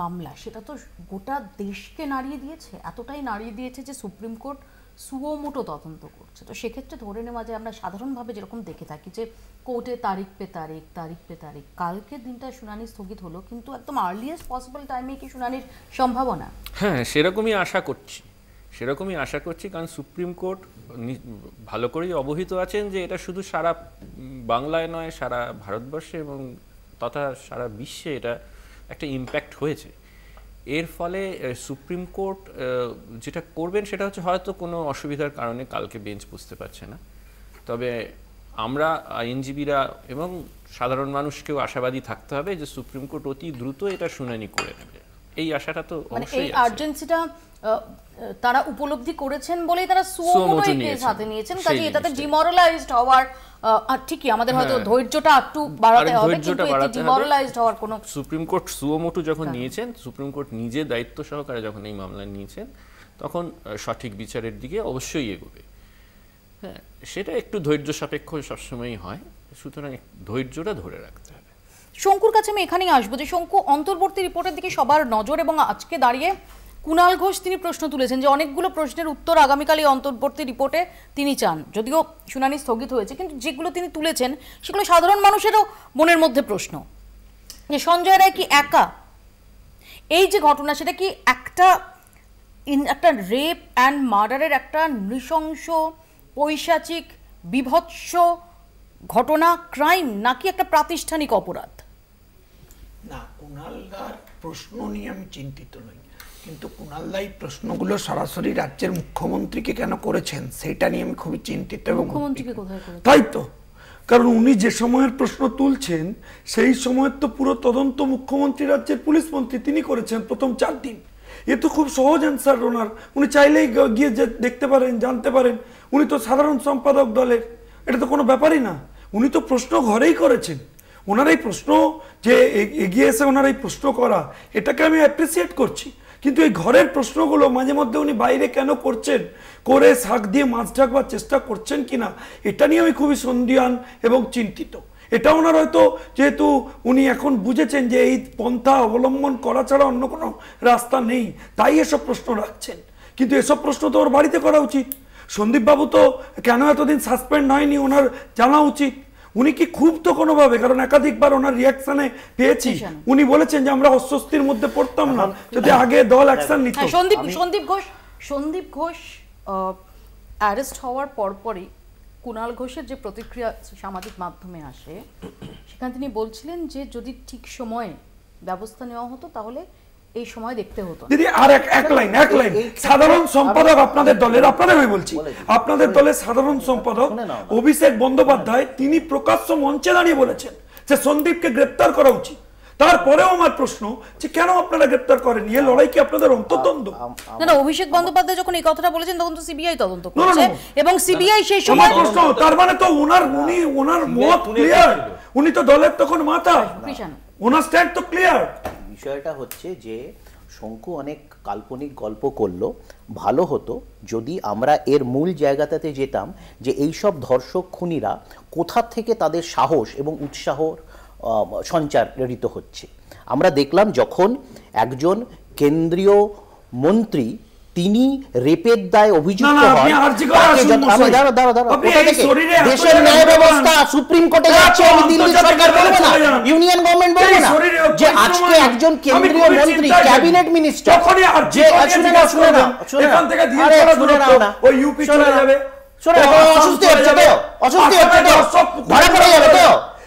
মামলা সেটা তো গোটা দেশকে নাড়িয়ে দিয়েছে এতটাই নাড়িয়ে দিয়েছে যে সুপ্রিম কোর্ট সুয়োমুটো তদন্ত করছে তো সেক্ষেত্রে ধরে নেওয়া যায় আমরা সাধারণভাবে যেরকম দেখে থাকি যে কোর্টে তারিখ পে তারিখ তারিখ পে তারিখ কালকের দিনটা শুনানি স্থগিত হলো কিন্তু একদম আর্লিয়েস্ট পসিবল টাইমে কি শুনানির সম্ভাবনা হ্যাঁ সেরকমই আশা করছি সেরকমই আশা করছি কারণ সুপ্রিম কোর্ট ভালো করেই অবহিত আছেন যে এটা শুধু সারা বাংলায় নয় সারা ভারতবর্ষে এবং তথা সারা বিশ্বে এটা একটা ইম্প্যাক্ট হয়েছে এর ফলে সুপ্রিম কোর্ট যেটা করবেন সেটা হচ্ছে হয়তো কোনো অসুবিধার কারণে কালকে বেঞ্চ বুঝতে পারছে না তবে আমরা আইনজীবীরা এবং সাধারণ মানুষকেও আশাবাদী থাকতে হবে যে সুপ্রিম কোর্ট অতি দ্রুত এটা শুনানি করে নেবে এই আশাটা তো মানে এই আর্জেন্সিটা তারা উপলব্ধি করেছেন বলেই তারা সুমোটো কেস হাতে নিয়েছেন কাজে এটাতে ডিমোরালাইজড হওয়ার ঠিকই আমাদের হয়তো হ্যাঁ। ধৈর্যটা একটু বাড়াতে হবে কিন্তু এতে ডিমোরালাইজড হওয়ার কোনো সুপ্রিম কোর্ট সুওমোটু যখন হ্যাঁ। নিয়েছেন সুপ্রিম কোর্ট নিজে দায়িত্ব সহকারে যখন এই মামলা নিয়েছেন তখন সঠিক বিচারের দিকে অবশ্যই এগোবে হ্যাঁ সেটা একটু ধৈর্য সাপেক্ষ সবসময়ই হয় সুতরাং ধৈর্যটা ধরে রাখতে হবে শঙ্কুর কাছে আমি এখানেই আসবো যে শঙ্কু অন্তর্বর্তী রিপোর্টের দিকে সবার নজর এবং আজকে দাঁড়িয়ে কুণাল ঘোষ তিনি প্রশ্ন তুলেছেন যে অনেকগুলো প্রশ্নের উত্তর আগামীকাল এই অন্তর্বর্তী রিপোর্টে তিনি চান যদিও শুনানি স্থগিত হয়েছে কিন্তু যেগুলো তিনি তুলেছেন সেগুলো সাধারণ মানুষেরও মনের মধ্যে প্রশ্ন যে সঞ্জয় রায় কি একা এই যে ঘটনা সেটা কি একটা একটা রেপ অ্যান্ড মার্ডারের একটা নৃশংস পৈশাচিক বিভৎস ঘটনা ক্রাইম নাকি একটা প্রাতিষ্ঠানিক অপরাধ না কুণালদার প্রশ্ন নিয়ে আমি চিন্তিত নই কিন্তু কুণালদাই প্রশ্নগুলো সরাসরি রাজ্যের মুখ্যমন্ত্রীকে কেন করেছেন সেটা নিয়ে আমি খুবই চিন্তিত এবং তাই তো কারণ উনি যে সময়ের প্রশ্ন তুলছেন সেই সময়ের তো পুরো তদন্ত মুখ্যমন্ত্রী রাজ্যের পুলিশ মন্ত্রী তিনি করেছেন প্রথম চার দিন এ তো খুব সহজ অ্যান্সার ওনার উনি চাইলেই গিয়ে দেখতে পারেন জানতে পারেন উনি তো সাধারণ সম্পাদক দলের এটা তো কোনো ব্যাপারই না উনি তো প্রশ্ন ঘরেই করেছেন ওনার এই প্রশ্ন যে এগিয়ে এসে ওনার এই প্রশ্ন করা এটাকে আমি অ্যাপ্রিসিয়েট করছি কিন্তু এই ঘরের প্রশ্নগুলো মাঝে মধ্যে উনি বাইরে কেন করছেন করে শাক দিয়ে মাছ ঢাকবার চেষ্টা করছেন কিনা এটা নিয়ে আমি খুবই সন্ধিয়ান এবং চিন্তিত এটা ওনার হয়তো যেহেতু উনি এখন বুঝেছেন যে এই পন্থা অবলম্বন করা ছাড়া অন্য কোনো রাস্তা নেই তাই এসব প্রশ্ন রাখছেন কিন্তু এসব প্রশ্ন তো ওর বাড়িতে করা উচিত সন্দীপবাবু তো কেন এতদিন সাসপেন্ড হয়নি ওনার জানা উচিত উনি কি খুব তো কোনোভাবে কারণ একাধিকবার ওনার রিয়াকশনে পেয়েছি উনি বলেছেন যে আমরা অস্বস্তির মধ্যে পড়তাম না হ্যাঁ, যদি আগে দল অ্যাকশন নিত সন্দীপ সন্দীপ ঘোষ সন্দীপ ঘোষ অ্যারেস্ট হওয়ার পরপরই কুণাল ঘোষের যে প্রতিক্রিয়া সামাজিক মাধ্যমে আসে সেখানে তিনি বলছিলেন যে যদি ঠিক সময়ে ব্যবস্থা নেওয়া হতো তাহলে এই সময় দেখতে হতো দিদি আর এক এক লাইন এক লাইন সাধারণ সম্পাদক আপনাদের দলের আপনাদের আমি বলছি আপনাদের দলের সাধারণ সম্পাদক অভিষেক বন্দ্যোপাধ্যায় তিনি প্রকাশ্য মঞ্চে দাঁড়িয়ে বলেছেন যে সন্দীপকে গ্রেপ্তার করা উচিত তারপরেও আমার প্রশ্ন যে কেন আপনারা গ্রেপ্তার করেন এই লড়াই কি আপনাদের অন্তদ্বন্দ্ব না না অভিষেক বন্দ্যোপাধ্যায় যখন এই কথাটা বলেছেন তখন তো সিবিআই তদন্ত করছে এবং সিবিআই সেই সময় প্রশ্ন তার মানে তো ওনার উনি ওনার মত ক্লিয়ার উনি তো দলের তখন মাথা ওনার স্ট্যান্ড তো ক্লিয়ার বিষয়টা হচ্ছে যে শঙ্কু অনেক কাল্পনিক গল্প করলো ভালো হতো যদি আমরা এর মূল জায়গাটাতে যেতাম যে এই সব ধর্ষক খুনিরা কোথা থেকে তাদের সাহস এবং উৎসাহ সঞ্চারিত হচ্ছে আমরা দেখলাম যখন একজন কেন্দ্রীয় মন্ত্রী তিনি রেপের দায় অভিযুক্ত দেশের ন্যায় ব্যবস্থা সুপ্রিম কোর্টে যাচ্ছে দিল্লি সরকার না ইউনিয়ন গভর্নমেন্ট বলবো না যে আজকে একজন কেন্দ্রীয় মন্ত্রী ক্যাবিনেট মিনিস্টার যে শুনে না শুনে না এখান থেকে দিয়ে শুনে না ওই ইউপি চলে যাবে অসুস্থ হচ্ছে তো অসুস্থ হচ্ছে তো যাবে তো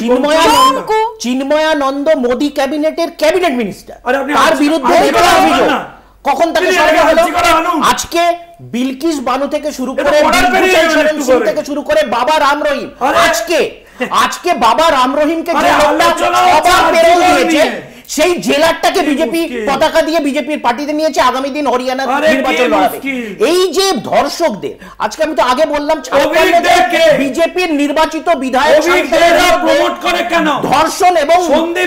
চিন্ময়ানন্দ চিন্ময়ানন্দ মোদি ক্যাবিনেটের ক্যাবিনেট মিনিস্টার তার বিরুদ্ধে কখন তাকে আজকে বিলকিস বানু থেকে শুরু করে থেকে শুরু করে বাবা রাম রহিম আজকে আজকে বাবা রাম রহিমকে যে সেই জেলারটাকে বিজেপি পতাকা দিয়ে বিজেপির পার্টিতে নিয়েছে আগামী দিন হরিয়ানা নির্বাচন লড়াবে এই যে ধর্ষকদের আজকে আমি তো আগে বললাম বিজেপির নির্বাচিত বিধায়ক ধর্ষণ এবং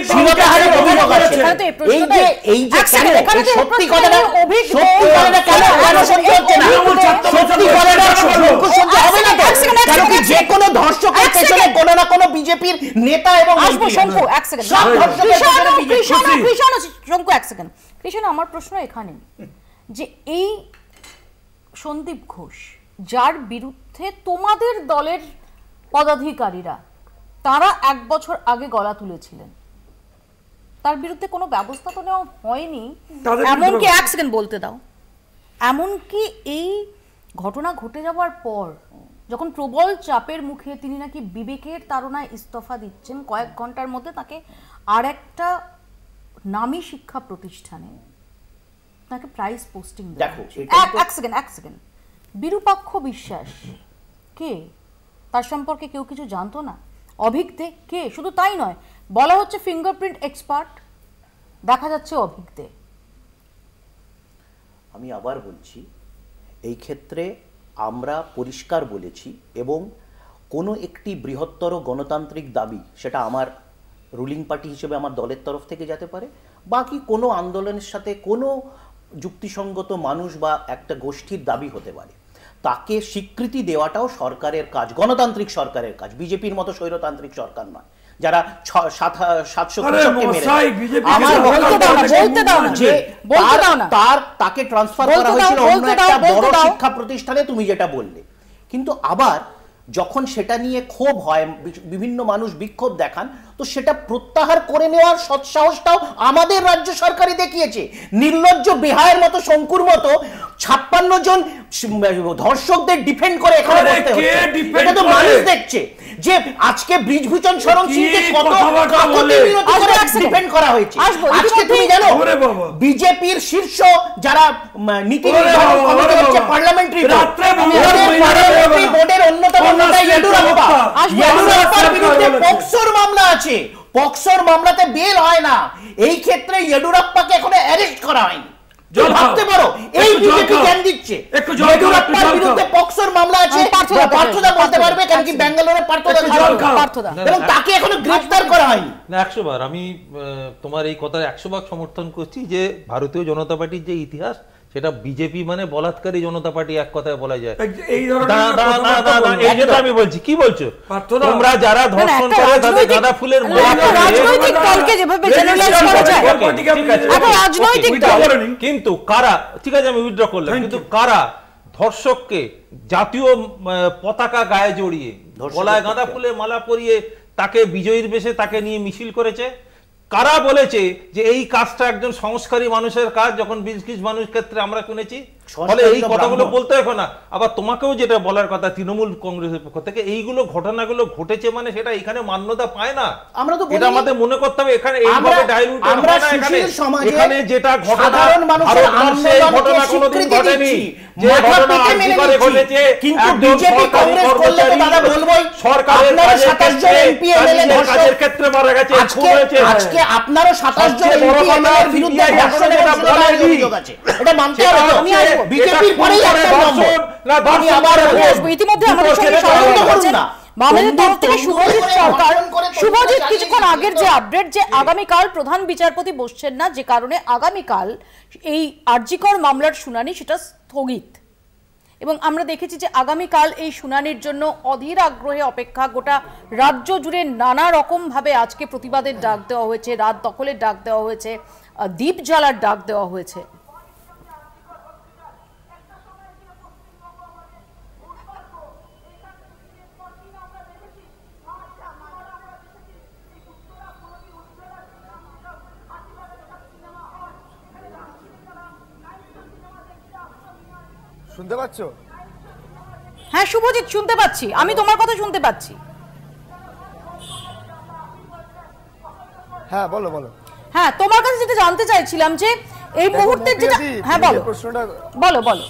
ধর্ষকের পেছনে কোনো না কোনো বিজেপির নেতা এবং আসবো শঙ্কু এক সেকেন্ড কৃষ্ণ আমার প্রশ্ন এখানে যে এই সন্দীপ ঘোষ যার বিরুদ্ধে তোমাদের দলের পদাধিকারীরা তারা এক বছর আগে গলা তুলেছিলেন তার বিরুদ্ধে কোনো ব্যবস্থা তো নেওয়া হয়নি এমনকি এক সেকেন্ড বলতে দাও এমনকি এই ঘটনা ঘটে যাওয়ার পর যখন প্রবল চাপের মুখে তিনি নাকি বিবেকের তারনায় ইস্তফা দিচ্ছেন কয়েক ঘন্টার মধ্যে তাকে আর একটা নামী শিক্ষা প্রতিষ্ঠানে তাকে প্রাইস পোস্টিং দেখো এক সেকেন্ড এক সেকেন্ড বিরূপাক্ষ বিশ্বাস কে তার সম্পর্কে কেউ কিছু জানতো না অভিজ্ঞে কে শুধু তাই নয় বলা হচ্ছে ফিঙ্গারপ্রিন্ট এক্সপার্ট দেখা যাচ্ছে অভিজ্ঞে আমি আবার বলছি এই ক্ষেত্রে আমরা পরিষ্কার বলেছি এবং কোনো একটি বৃহত্তর গণতান্ত্রিক দাবি সেটা আমার রুলিং পার্টি হিসেবে আমার দলের তরফ থেকে যেতে পারে বাকি কোনো আন্দোলনের সাথে কোনো যুক্তিসঙ্গত মানুষ বা একটা গোষ্ঠীর দাবি হতে পারে তাকে স্বীকৃতি দেওয়াটাও সরকারের কাজ গণতান্ত্রিক সরকারের কাজ বিজেপির মতো স্বৈরতান্ত্রিক সরকার নয় যারা সাতশো তার তাকে ট্রান্সফার করা হয়েছিল অন্য একটা বড় শিক্ষা প্রতিষ্ঠানে তুমি যেটা বললে কিন্তু আবার যখন সেটা নিয়ে ক্ষোভ হয় বিভিন্ন মানুষ বিক্ষোভ দেখান তো সেটা প্রত্যাহার করে নেওয়ার সৎসাহসটাও আমাদের রাজ্য সরকারই দেখিয়েছে নির্লজ্জ বিহায়ের মতো শঙ্কুর মতো ছাপ্পান্ন জন ধর্ষকদের ডিফেন্ড করে এখানে হচ্ছে এটা তো মানুষ দেখছে যে আজকে ব্রিজভূষণ শরণ সিংকে কত ডিফেন্ড করা হয়েছে আজকে তুমি জানো বিজেপির শীর্ষ যারা নীতি পার্লামেন্টারি বোর্ডের অন্যতম পক্সোর মামলা আছে পক্সোর মামলাতে বেল হয় না এই ক্ষেত্রে ইয়েডুরাপ্পাকে এখন অ্যারেস্ট করা হয়নি ভাবতে পারো এই বিজেপি জ্ঞান দিচ্ছে বিরুদ্ধে পক্সোর মামলা আছে পার্থদা বলতে পারবে কি ব্যাঙ্গালোরে পার্থদা পার্থদা এবং তাকে এখনো গ্রেফতার করা হয়নি না একশো বার আমি তোমার এই কথার একশো ভাগ সমর্থন করছি যে ভারতীয় জনতা পার্টির যে ইতিহাস সেটা বিজেপি মানে বলাৎকারী জনতা পার্টি এক কথায় বলা যায় এই আমি বলছি কি বলছো তোমরা যারা ধর্ষণ করে তাদের গাঁদা ফুলের আচ্ছা, কিন্তু কারা ঠিক আছে আমি উইথড্র করলাম কিন্তু কারা ধর্ষককে জাতীয় পতাকা গায়ে জড়িয়ে গলায় গাঁদা ফুলে মালা পরিয়ে তাকে বিজয়ীর বেশে তাকে নিয়ে মিছিল করেছে কারা বলেছে যে এই কাজটা একজন সংস্কারী মানুষের কাজ যখন কিছু মানুষ ক্ষেত্রে আমরা শুনেছি ফলে এই কথাগুলো বলতে হবে না আবার তোমাকেও যেটা বলার কথা তৃণমূল কংগ্রেসের পক্ষ থেকে এইগুলো ঘটনাগুলো ঘটেছে মানে সেটা এখানে মান্যতা পায় না আমরা তো এটা আমাদের মনে করতে হবে এখানে এইভাবে ডাইলুট আমরা সুশীল সমাজে এখানে যেটা ঘটনা সাধারণ মানুষের আন্দোলন ঘটনা কোনোদিন ঘটেনি যে ঘটনা আজকে ঘটেছে কিন্তু বিজেপি কংগ্রেস করলে তো দাদা বলবোই সরকারের কাজে 27 জন এমপি এমএলএ ধর্ষণের ক্ষেত্রে মারা গেছে হয়েছে আজকে আপনারও 27 জন এমপি এমএলএ এর বিরুদ্ধে ধর্ষণের অভিযোগ আছে এটা মানতে হবে বিজেপির পরেই ইতিমধ্যে আমাদের সঙ্গে ষড়যন্ত্র করছেন তরফ থেকে শুভজিৎ সরকার শুভজিৎ কিছুক্ষণ আগের যে আপডেট যে আগামীকাল প্রধান বিচারপতি বসছেন না যে কারণে আগামীকাল এই মামলার শুনানি সেটা স্থগিত এবং আমরা দেখেছি যে আগামীকাল এই শুনানির জন্য অধীর আগ্রহে অপেক্ষা গোটা রাজ্য জুড়ে নানা রকমভাবে আজকে প্রতিবাদের ডাক দেওয়া হয়েছে রাত দখলের ডাক দেওয়া হয়েছে দ্বীপ জ্বালার ডাক দেওয়া হয়েছে শুনতে পাচ্ছ হ্যাঁ শুভজিৎ শুনতে পাচ্ছি আমি তোমার কথা শুনতে পাচ্ছি হ্যাঁ বলো বলো হ্যাঁ তোমার কাছে যেটা জানতে চাইছিলাম যে এই মুহূর্তে যেটা হ্যাঁ বলো বলো বলো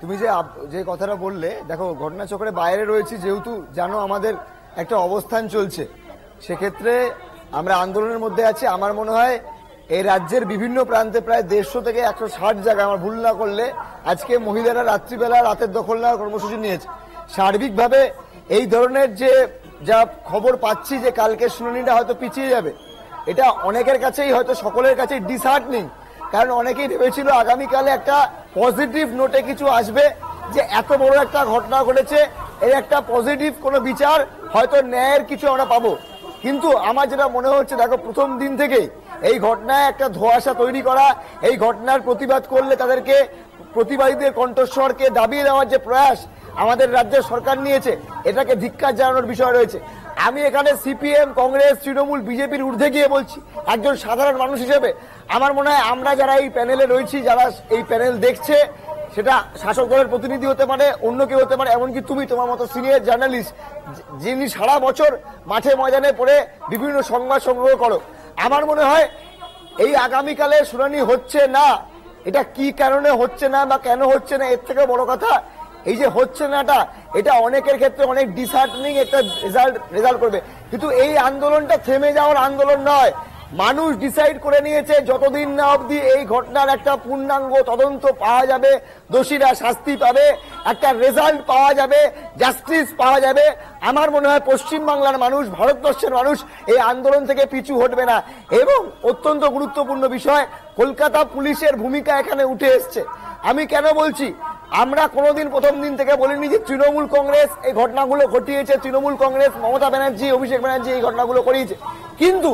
তুমি যে যে কথাটা বললে দেখো ঘটনা চক্রে বাইরে রয়েছে যেহেতু জানো আমাদের একটা অবস্থান চলছে সেক্ষেত্রে আমরা আন্দোলনের মধ্যে আছি আমার মনে হয় এই রাজ্যের বিভিন্ন প্রান্তে প্রায় দেড়শো থেকে একশো ষাট জায়গায় আমার ভুল না করলে আজকে মহিলারা রাত্রিবেলা রাতের দখল নেওয়ার কর্মসূচি নিয়েছে সার্বিকভাবে এই ধরনের যে যা খবর পাচ্ছি যে কালকে শুনানিটা হয়তো পিছিয়ে যাবে এটা অনেকের কাছেই হয়তো সকলের কাছে ডিসহার্টনিং কারণ অনেকেই ভেবেছিল আগামীকালে একটা পজিটিভ নোটে কিছু আসবে যে এত বড় একটা ঘটনা ঘটেছে এর একটা পজিটিভ কোনো বিচার হয়তো ন্যায়ের কিছু আমরা পাবো কিন্তু আমার যেটা মনে হচ্ছে দেখো প্রথম দিন থেকেই এই ঘটনায় একটা ধোয়াশা তৈরি করা এই ঘটনার প্রতিবাদ করলে তাদেরকে প্রতিবাদীদের কণ্ঠস্বরকে দাবিয়ে দেওয়ার যে প্রয়াস আমাদের রাজ্যের সরকার নিয়েছে এটাকে ধিক্কার জানানোর বিষয় রয়েছে আমি এখানে সিপিএম কংগ্রেস তৃণমূল বিজেপির ঊর্ধ্বে গিয়ে বলছি একজন সাধারণ মানুষ হিসেবে আমার মনে হয় আমরা যারা এই প্যানেলে রয়েছি যারা এই প্যানেল দেখছে সেটা শাসক দলের প্রতিনিধি হতে পারে অন্য কেউ হতে পারে এমনকি তুমি তোমার মতো সিনিয়র জার্নালিস্ট যিনি সারা বছর মাঠে ময়দানে পড়ে বিভিন্ন সংবাদ সংগ্রহ করো আমার মনে হয় এই আগামীকালে শুনানি হচ্ছে না এটা কি কারণে হচ্ছে না বা কেন হচ্ছে না এর থেকে বড় কথা এই যে হচ্ছে নাটা এটা অনেকের ক্ষেত্রে অনেক ডিসার্টনিং একটা রেজাল্ট রেজাল্ট করবে কিন্তু এই আন্দোলনটা থেমে যাওয়ার আন্দোলন নয় মানুষ ডিসাইড করে নিয়েছে যতদিন না অবধি এই ঘটনার একটা পূর্ণাঙ্গ তদন্ত পাওয়া যাবে দোষীরা শাস্তি পাবে একটা রেজাল্ট পাওয়া যাবে জাস্টিস পাওয়া যাবে আমার মনে হয় পশ্চিমবাংলার মানুষ ভারতবর্ষের মানুষ এই আন্দোলন থেকে পিছু হটবে না এবং অত্যন্ত গুরুত্বপূর্ণ বিষয় কলকাতা পুলিশের ভূমিকা এখানে উঠে এসছে আমি কেন বলছি আমরা কোনোদিন প্রথম দিন থেকে বলিনি যে তৃণমূল কংগ্রেস এই ঘটনাগুলো ঘটিয়েছে তৃণমূল কংগ্রেস মমতা ব্যানার্জি অভিষেক ব্যানার্জি এই ঘটনাগুলো করিয়েছে কিন্তু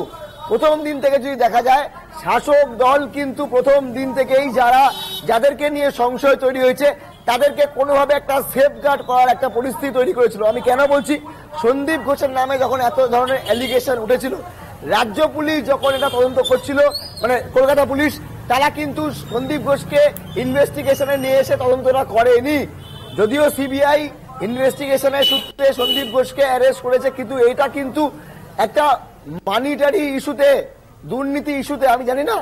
প্রথম দিন থেকে যদি দেখা যায় শাসক দল কিন্তু প্রথম দিন থেকেই যারা যাদেরকে নিয়ে সংশয় তৈরি হয়েছে তাদেরকে কোনোভাবে একটা সেফগার্ড করার একটা পরিস্থিতি তৈরি করেছিল আমি কেন বলছি সন্দীপ ঘোষের নামে যখন এত ধরনের অ্যালিগেশন উঠেছিল রাজ্য পুলিশ যখন এটা তদন্ত করছিল মানে কলকাতা পুলিশ তারা কিন্তু সন্দীপ ঘোষকে ইনভেস্টিগেশনে নিয়ে এসে তদন্তটা করেনি যদিও সিবিআই ইনভেস্টিগেশনের সূত্রে সন্দীপ ঘোষকে অ্যারেস্ট করেছে কিন্তু এটা কিন্তু একটা মানিটারি ইস্যুতে দুর্নীতি ইস্যুতে আমি জানি না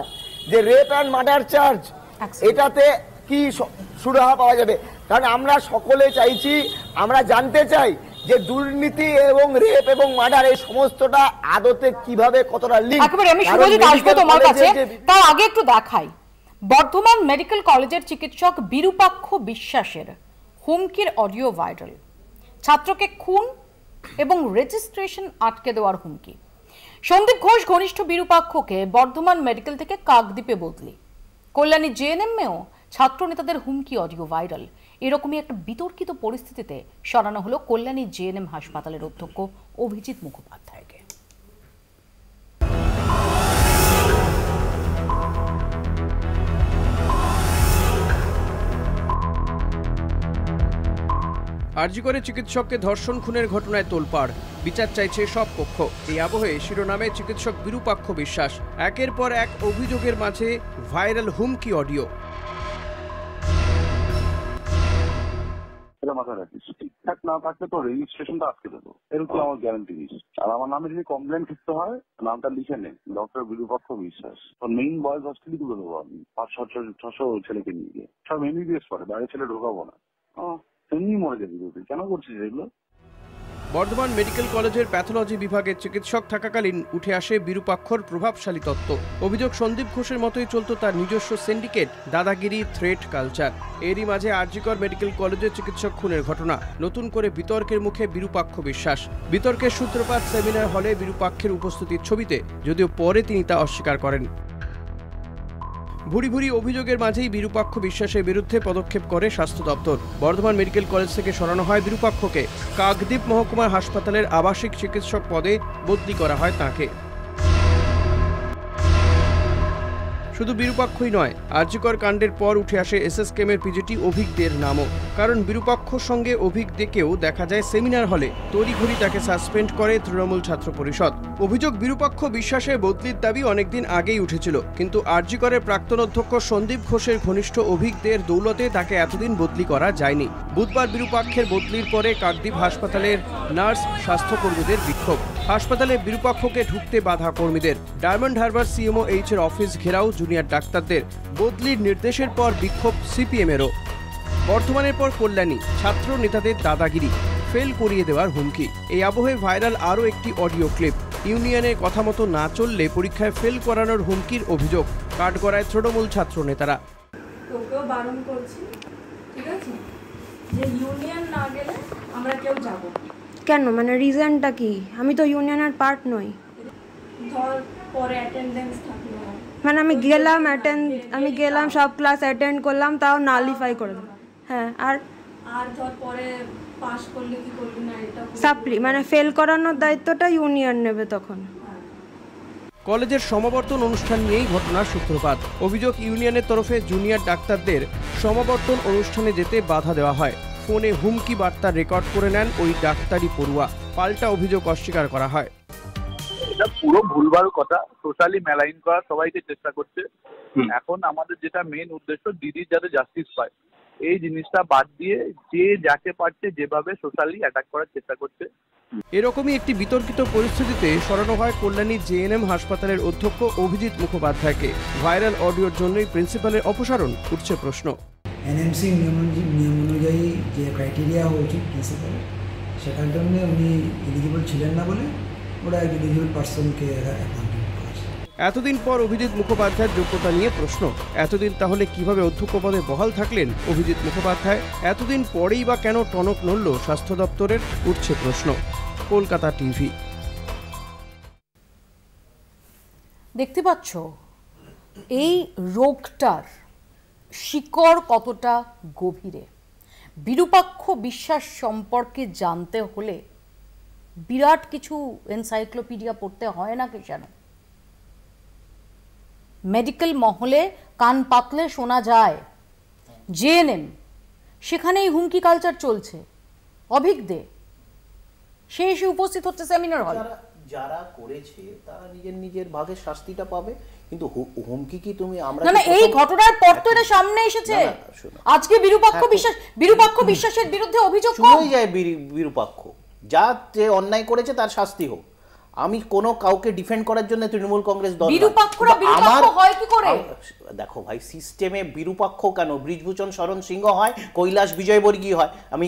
যে রেপ অ্যান্ড মার্ডার চার্জ এটাতে কি সুরাহা পাওয়া যাবে কারণ আমরা সকলে চাইছি আমরা জানতে চাই যে দুর্নীতি এবং রেপ এবং মার্ডার এই সমস্তটা আদতে কিভাবে কতটা লিঙ্ক একেবারে আমি সুরজিৎ তোমার কাছে তার আগে একটু দেখাই বর্ধমান মেডিকেল কলেজের চিকিৎসক বিরূপাক্ষ বিশ্বাসের হুমকির অডিও ভাইরাল ছাত্রকে খুন এবং রেজিস্ট্রেশন আটকে দেওয়ার হুমকি সন্দীপ ঘোষ ঘনিষ্ঠ বিরূপাক্ষকে বর্ধমান মেডিকেল থেকে কাকদ্বীপে বদলি কল্যাণী জেএনএমেও ছাত্র নেতাদের হুমকি অডিও ভাইরাল এরকমই একটা বিতর্কিত পরিস্থিতিতে সরানো হলো কল্যাণী জেএনএম হাসপাতালের অধ্যক্ষ অভিজিৎ মুখোপাধ্যায় আরজি করে চিকিৎসককে ধর্ষণ খুনের ঘটনায় তোলপাড় বিচার চাইছে সব পক্ষ এই আবহে শিরোনামে চিকিৎসক বিরূপাক্ষ বিশ্বাস একের পর এক অভিযোগের মাঝে ভাইরাল হুমকি অডিও রাখিস না থাকলে দেবো এরকম আমার গ্যারান্টি আর আমার নামে যদি কমপ্লেন হয় নামটা লিখে ডক্টর বিরুপক্ষ বিশ্বাস তো মেইন তুলে দেবো আমি ছশো ছেলেকে নিয়ে গিয়ে সব এমবিবিএস পড়ে বাইরে ছেলে ঢোকাবো না কেন করছিস এগুলো বর্ধমান মেডিকেল কলেজের প্যাথোলজি বিভাগের চিকিৎসক থাকাকালীন উঠে আসে বিরূপাক্ষর প্রভাবশালী তত্ত্ব অভিযোগ সন্দীপ ঘোষের মতোই চলত তার নিজস্ব সিন্ডিকেট দাদাগিরি থ্রেট কালচার এরই মাঝে আরজিকর মেডিকেল কলেজের চিকিৎসক খুনের ঘটনা নতুন করে বিতর্কের মুখে বিরূপাক্ষ বিশ্বাস বিতর্কের সূত্রপাত সেমিনার হলে বিরূপাক্ষের উপস্থিতির ছবিতে যদিও পরে তিনি তা অস্বীকার করেন ভুরি ভুরি অভিযোগের মাঝেই বিরূপাক্ষ বিশ্বাসের বিরুদ্ধে পদক্ষেপ করে স্বাস্থ্য দপ্তর বর্ধমান মেডিকেল কলেজ থেকে সরানো হয় বিরূপাক্ষকে কাকদ্বীপ মহকুমার হাসপাতালের আবাসিক চিকিৎসক পদে বদলি করা হয় তাঁকে শুধু বিরূপাক্ষই নয় আর্যকর কাণ্ডের পর উঠে আসে এস কেমের পিজিটি অভিকদের নামও কারণ বিরূপাক্ষর সঙ্গে অভিকদেকেও দেখা যায় সেমিনার হলে তড়িঘড়ি তাকে সাসপেন্ড করে তৃণমূল ছাত্র পরিষদ অভিযোগ বিরূপাক্ষ বিশ্বাসের বদলির দাবি অনেকদিন আগেই উঠেছিল কিন্তু আর্যকরের প্রাক্তন অধ্যক্ষ সন্দীপ ঘোষের ঘনিষ্ঠ অভিকদের দৌলতে তাকে এতদিন বদলি করা যায়নি বুধবার বিরূপাক্ষের বদলির পরে কাকদ্বীপ হাসপাতালের নার্স স্বাস্থ্যকর্মীদের বিক্ষোভ হাসপাতালে বিরূপাক্ষকে ঢুকতে বাধা কর্মীদের ডায়মন্ড হারবার সিএমও এইচ এর অফিস ঘেরাও জুনিয়র ডাক্তারদের বদলির নির্দেশের পর বিক্ষোভ সিপিএমেরও বর্ধমানের পর কল্যাণী ছাত্র নেতাদের দাদাগিরি ফেল করিয়ে দেওয়ার হুমকি এই আবহে ভাইরাল আরও একটি অডিও ক্লিপ ইউনিয়নে কথা মতো না চললে পরীক্ষায় ফেল করানোর হুমকির অভিযোগ কাট করায় তৃণমূল ছাত্র নেতারা কেন মানে রিজনটা কি আমি তো ইউনিয়নের পার্ট নই পরে অ্যাটেন্ডেন্স থাকে মানে আমি গেলাম অ্যাটেন্ড আমি গেলাম সব ক্লাস অ্যাটেন্ড করলাম তাও নালিফাই করে হ্যাঁ আর আর ধর পরে পাস করলে কি করবি না এটা সাপ্লি মানে ফেল করানোর দায়িত্বটা ইউনিয়ন নেবে তখন কলেজের সমাবর্তন অনুষ্ঠান নিয়েই ঘটনার সূত্রপাত অভিযোগ ইউনিয়নের তরফে জুনিয়র ডাক্তারদের সমাবর্তন অনুষ্ঠানে যেতে বাধা দেওয়া হয় ফোনে হুমকি বার্তা রেকর্ড করে নেন ওই ডাক্তারি পড়ুয়া পাল্টা অভিযোগ অস্বীকার করা হয় এটা পুরো ভুলভাল কথা সোশ্যালি মেলাইন করা সবাইকে চেষ্টা করছে এখন আমাদের যেটা মেন উদ্দেশ্য দিদির যাতে জাস্টিস পায় এই জিনিসটা বাদ দিয়ে যে যাকে পারছে যেভাবে সোশ্যালি অ্যাটাক করার চেষ্টা করছে এরকমই একটি বিতর্কিত পরিস্থিতিতে সরানো হয় কল্যাণী জেএনএম হাসপাতালের অধ্যক্ষ অভিজিৎ মুখোপাধ্যায়কে ভাইরাল অডিওর জন্যই প্রিন্সিপালের অপসারণ উঠছে প্রশ্ন এনএমসি নিয়ম নিয়ম অনুযায়ী যে ক্রাইটেরিয়া হওয়া উচিত প্রিন্সিপাল সেটার জন্য উনি এলিজিবল ছিলেন না বলে ওরা ইন্ডিভিজুয়াল পার্সনকে এতদিন পর অভিজিৎ মুখোপাধ্যায়ের যোগ্যতা নিয়ে প্রশ্ন এতদিন তাহলে কিভাবে অধ্যক্ষ পদে বহাল থাকলেন অভিজিৎ মুখোপাধ্যায় এতদিন পরেই বা কেন টনক নড়ল স্বাস্থ্য দপ্তরের উঠছে প্রশ্ন কলকাতা টিভি দেখতে পাচ্ছ এই রোগটার শিকড় কতটা গভীরে বিরূপাক্ষ বিশ্বাস সম্পর্কে জানতে হলে বিরাট কিছু এনসাইক্লোপিডিয়া পড়তে হয় না কেন মেডিকেল মহলে কান পাতলে শোনা যায় জেএনএম সেখানেই হুমকি কালচার চলছে অভিজ্ঞে সে এসে উপস্থিত হচ্ছে সেমিনার হল যারা করেছে তারা নিজের নিজের ভাগের শাস্তিটা পাবে কিন্তু হুমকি কি তুমি আমরা না না এই ঘটনার পর তো হ্যাঁ, এটা সামনে এসেছে আজকে বিরূপাক্ষ হ্যাঁ, বিশ্বাস হ্যাঁ। বিরূপাক্ষ বিশ্বাসের বিরুদ্ধে অভিযোগ কম যায় বিরূপাক্ষ যা যে অন্যায় করেছে তার শাস্তি হোক আমি কোনো কাউকে ডিফেন্ড করার জন্য তৃণমূল কংগ্রেস দল আমার হয় কি করে দেখো ভাই সিস্টেমে বিরূপাক্ষ কেন ব্রিজভূষণ শরণ সিংহ হয় কৈলাস বিজয়বর্গীয় হয় আমি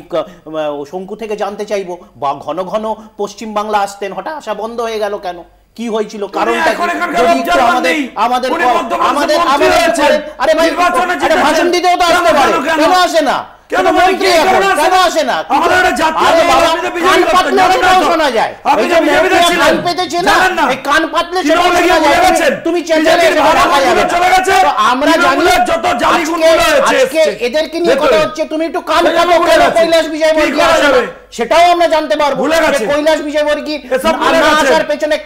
শঙ্কু থেকে জানতে চাইব বা ঘন ঘন পশ্চিম বাংলা আসতেন হঠাৎ আসা বন্ধ হয়ে গেল কেন কি হয়েছিল কারণটা আমাদের আমাদের আমাদের আরে ভাই ভাষণ দিতেও তো আসতে পারে কেন আসে না কান পাতলে তুমি চ্যানেলে চলে আমরা জানি যত জালি গুণ হয়েছে আজকে এদেরকে নিয়ে কথা হচ্ছে তুমি একটু কান কালো করে কৈলাস বিজয় মন্ত্রী আসবে সেটাও আমরা জানতে পারবো কৈলাস বিজয়বর্গীর আসার পেছনে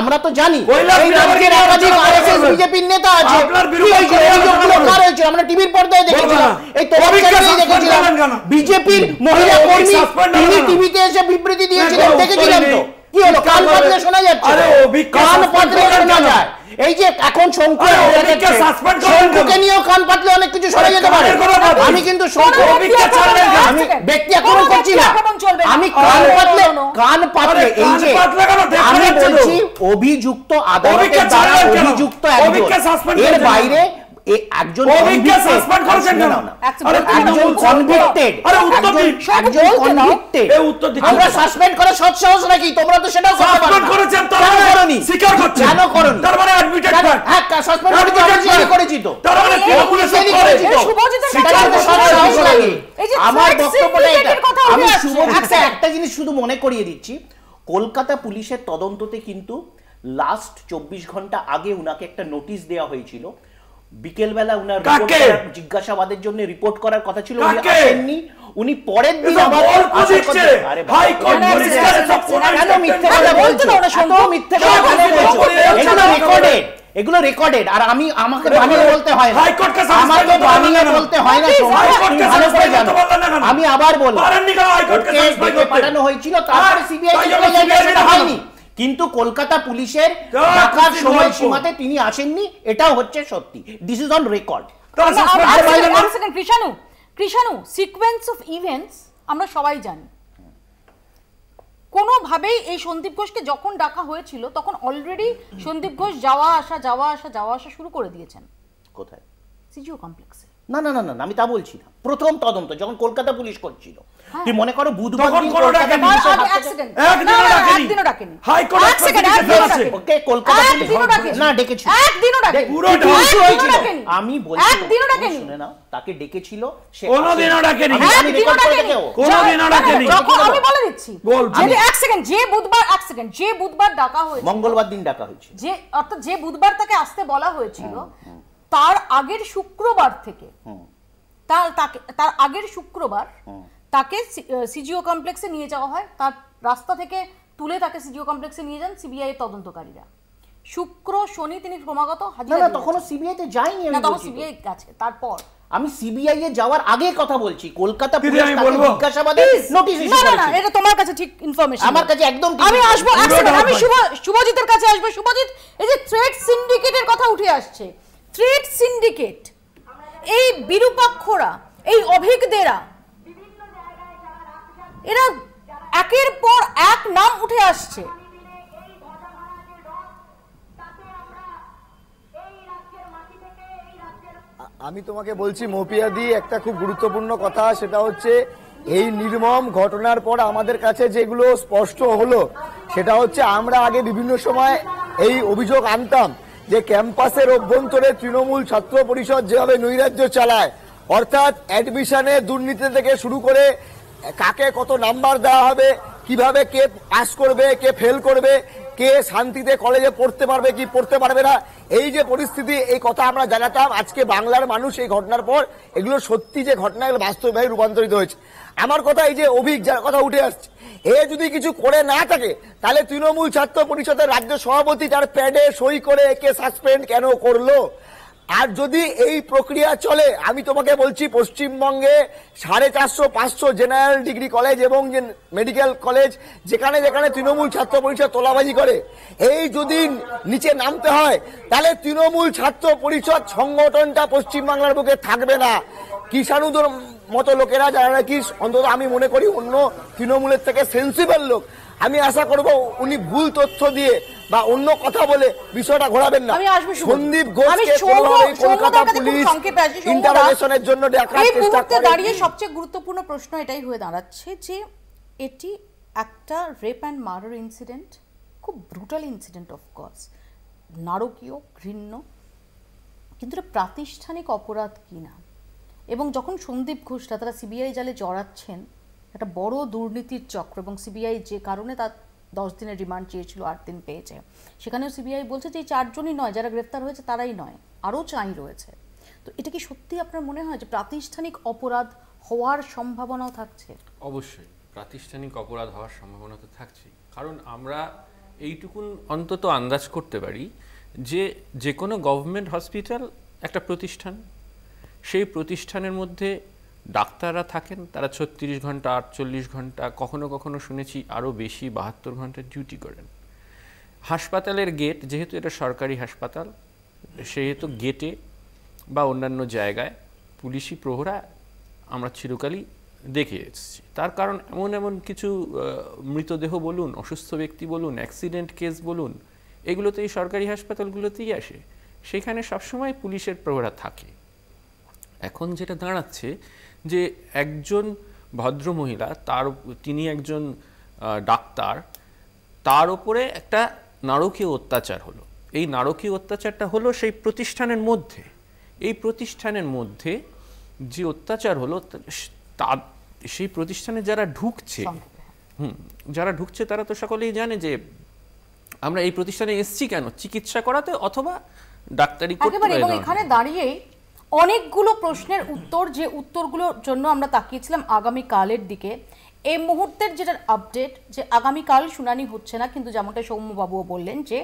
আমরা তো জানি বিজেপির নেতা আছে আমরা টিভির পর্দায় দেখেছিলাম এই দেখেছিলাম বিজেপির মহিলা কর্মী টিভিতে এসে বিবৃতি দিয়েছিলেন দেখেছিলাম তো কি হলো কান পাতলে শোনা যাচ্ছে আরে অভিজ্ঞ কান পাতলে শোনা যায় এই যে এখন শঙ্কু শঙ্কুকে নিয়েও কান পাতলে অনেক কিছু সরে যেতে পারে আমি কিন্তু আমি ব্যক্তি আক্রমণ করছি না আমি কান পাতলে কান পাতলে এই যে আমি বলছি অভিযুক্ত আদালতের দ্বারা অভিযুক্ত এর বাইরে মানে হ্যাঁ, মানে আচ্ছা, একটা জিনিস শুধু মনে করিয়ে দিচ্ছি কলকাতা পুলিশের তদন্ততে কিন্তু লাস্ট চব্বিশ ঘন্টা আগে উনাকে একটা নোটিশ দেওয়া হয়েছিল বিকেলবেলা উনার জিজ্ঞাসাবাদের জন্য রিপোর্ট করার কথা ছিল উনি আসেননি উনি পরের দিন এগুলো রেকর্ডেড আর আমি আমাকে বানিয়ে বলতে হয় হাইকোর্টকে আমাকে বানিয়ে বলতে হয় না ভালো করে জানো আমি আবার বললাম পাঠানো হয়েছিল তারপরে হ্যাঁ, সিবিআই হয়নি কিন্তু কলকাতা পুলিশের রাখার সময় সীমাতে তিনি আসেননি এটাও হচ্ছে সত্যি this is on record Krishanu Krishanu sequence of events আমরা সবাই জানি কোনোভাবেই এই সন্দীপ ঘোষকে যখন ডাকা হয়েছিল তখন অলরেডি সন্দীপ ঘোষ যাওয়া আসা যাওয়া আসা যাওয়া আসা শুরু করে দিয়েছেন কোথায় সিজিও কমপ্লেক্স না না না না আমি তা বলছি না প্রথম তদন্ত যখন কলকাতা পুলিশ করছিল হ্যাঁ। তুই মনে করো বুধবার আমি তাকে ডেকেছিল মঙ্গলবার দিন ডাকা হয়েছে যে অর্থাৎ যে বুধবার তাকে আসতে বলা হয়েছিল হ্যাঁ, হ্যাঁ। তার আগের শুক্রবার থেকে তার তাকে তার আগের শুক্রবার তাকে সিজিও কমপ্লেক্সে নিয়ে যাওয়া হয় তার রাস্তা থেকে তুলে তাকে সিজিও কমপ্লেক্সে নিয়ে যান সিবিআই তদন্তকারীরা শুক্র শনি তিনি ক্রমাগত হাজির না সিবিআই তে যায়নি না তখন সিবিআই আছে তারপর আমি সিবিআই এ যাওয়ার আগে কথা বলছি কলকাতা পুলিশ আমি বলবো জিজ্ঞাসাবাদে নোটিশ না না এটা তোমার কাছে ঠিক ইনফরমেশন আমার কাছে একদম আমি আসবো আমি শুভ শুভজিতের কাছে আসবো শুভজিৎ এই যে সিন্ডিকেটের কথা উঠে আসছে ট্রেড সিন্ডিকেট এই বিরূপাক্ষরা এই অভিজ্ঞদেরা এরা একের পর এক নাম উঠে আসছে আমি তোমাকে বলছি মপিয়াদি একটা খুব গুরুত্বপূর্ণ কথা সেটা হচ্ছে এই নির্মম ঘটনার পর আমাদের কাছে যেগুলো স্পষ্ট হলো সেটা হচ্ছে আমরা আগে বিভিন্ন সময় এই অভিযোগ আনতাম যে ক্যাম্পাসের অভ্যন্তরে তৃণমূল ছাত্র পরিষদ যেভাবে নৈরাজ্য চালায় অর্থাৎ অ্যাডমিশনে দুর্নীতি থেকে শুরু করে কাকে কত নাম্বার দেওয়া হবে কিভাবে কে পাস করবে কে ফেল করবে কে শান্তিতে কলেজে পড়তে পারবে কি পড়তে পারবে না এই যে পরিস্থিতি এই কথা আমরা জানাতাম আজকে বাংলার মানুষ এই ঘটনার পর এগুলো সত্যি যে ঘটনা এগুলো বাস্তবভাবে রূপান্তরিত হয়েছে আমার কথা এই যে অভিজ্ঞ যার কথা উঠে আসছে এ যদি কিছু করে না থাকে তাহলে তৃণমূল ছাত্র পরিষদের রাজ্য সভাপতি তার প্যাডে সই করে একে সাসপেন্ড কেন করলো আর যদি এই প্রক্রিয়া চলে আমি তোমাকে বলছি পশ্চিমবঙ্গে সাড়ে চারশো পাঁচশো জেনারেল ডিগ্রি কলেজ এবং যে মেডিকেল কলেজ যেখানে যেখানে তৃণমূল ছাত্র পরিষদ তোলাবাজি করে এই যদি নিচে নামতে হয় তাহলে তৃণমূল ছাত্র পরিষদ সংগঠনটা পশ্চিমবাংলার বুকে থাকবে না কিষাণুদের মতো লোকেরা যারা নাকি অন্তত আমি মনে করি অন্য তৃণমূলের থেকে সেন্সিবল লোক আমি আশা করব উনি ভুল তথ্য দিয়ে বা অন্য কথা বলে বিষয়টা ঘোরাবেন না সন্দীপ ঘোষকে কলকাতা পুলিশ জন্য দাঁড়িয়ে সবচেয়ে গুরুত্বপূর্ণ প্রশ্ন এটাই হয়ে দাঁড়াচ্ছে যে এটি একটা রেপ অ্যান্ড মার্ডার ইনসিডেন্ট খুব ব্রুটাল ইনসিডেন্ট অফকোর্স নারকীয় ঘৃণ্য কিন্তু এটা প্রাতিষ্ঠানিক অপরাধ কিনা এবং যখন সন্দীপ ঘোষরা তারা সিবিআই জালে জড়াচ্ছেন একটা বড় দুর্নীতির চক্র এবং সিবিআই যে কারণে তার দশ দিনের রিমান্ড চেয়েছিল আট দিন পেয়েছে সেখানেও সিবিআই বলছে যে এই চারজনই নয় যারা গ্রেপ্তার হয়েছে তারাই নয় আরও চাই রয়েছে তো এটা কি সত্যি আপনার মনে হয় যে প্রাতিষ্ঠানিক অপরাধ হওয়ার সম্ভাবনাও থাকছে অবশ্যই প্রাতিষ্ঠানিক অপরাধ হওয়ার সম্ভাবনা তো থাকছেই কারণ আমরা এইটুকুন অন্তত আন্দাজ করতে পারি যে যে কোনো গভর্নমেন্ট হসপিটাল একটা প্রতিষ্ঠান সেই প্রতিষ্ঠানের মধ্যে ডাক্তাররা থাকেন তারা ছত্রিশ ঘন্টা আটচল্লিশ ঘন্টা কখনো কখনো শুনেছি আরও বেশি বাহাত্তর ঘন্টা ডিউটি করেন হাসপাতালের গেট যেহেতু এটা সরকারি হাসপাতাল সেহেতু গেটে বা অন্যান্য জায়গায় পুলিশি প্রহরা আমরা চিরকালই দেখে এসেছি তার কারণ এমন এমন কিছু মৃতদেহ বলুন অসুস্থ ব্যক্তি বলুন অ্যাক্সিডেন্ট কেস বলুন এগুলোতে এই সরকারি হাসপাতালগুলোতেই আসে সেখানে সবসময় পুলিশের প্রহরা থাকে এখন যেটা দাঁড়াচ্ছে যে একজন ভদ্র মহিলা তার তিনি একজন ডাক্তার তার ওপরে একটা নারকীয় অত্যাচার হলো এই নারকীয় অত্যাচারটা হলো সেই প্রতিষ্ঠানের মধ্যে এই প্রতিষ্ঠানের মধ্যে যে অত্যাচার হলো তা সেই প্রতিষ্ঠানে যারা ঢুকছে হ্যাঁ। হুম যারা ঢুকছে তারা তো সকলেই জানে যে আমরা এই প্রতিষ্ঠানে এসছি কেন চিকিৎসা করাতে অথবা ডাক্তারি করতে এখানে দাঁড়িয়েই অনেকগুলো প্রশ্নের উত্তর যে উত্তরগুলোর জন্য আমরা তাকিয়েছিলাম আগামীকালের দিকে এই মুহূর্তের যেটার আপডেট যে আগামীকাল শুনানি হচ্ছে না কিন্তু যেমনটা সৌম্যবাবুও বললেন যে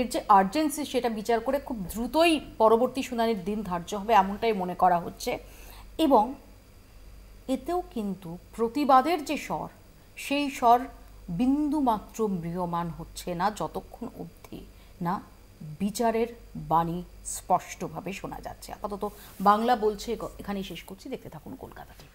এর যে আর্জেন্সি সেটা বিচার করে খুব দ্রুতই পরবর্তী শুনানির দিন ধার্য হবে এমনটাই মনে করা হচ্ছে এবং এতেও কিন্তু প্রতিবাদের যে স্বর সেই স্বর বিন্দুমাত্র মৃহমান হচ্ছে না যতক্ষণ অবধি না বিচারের বাণী স্পষ্টভাবে শোনা যাচ্ছে আপাতত বাংলা বলছে এখানেই শেষ করছি দেখতে থাকুন কলকাতা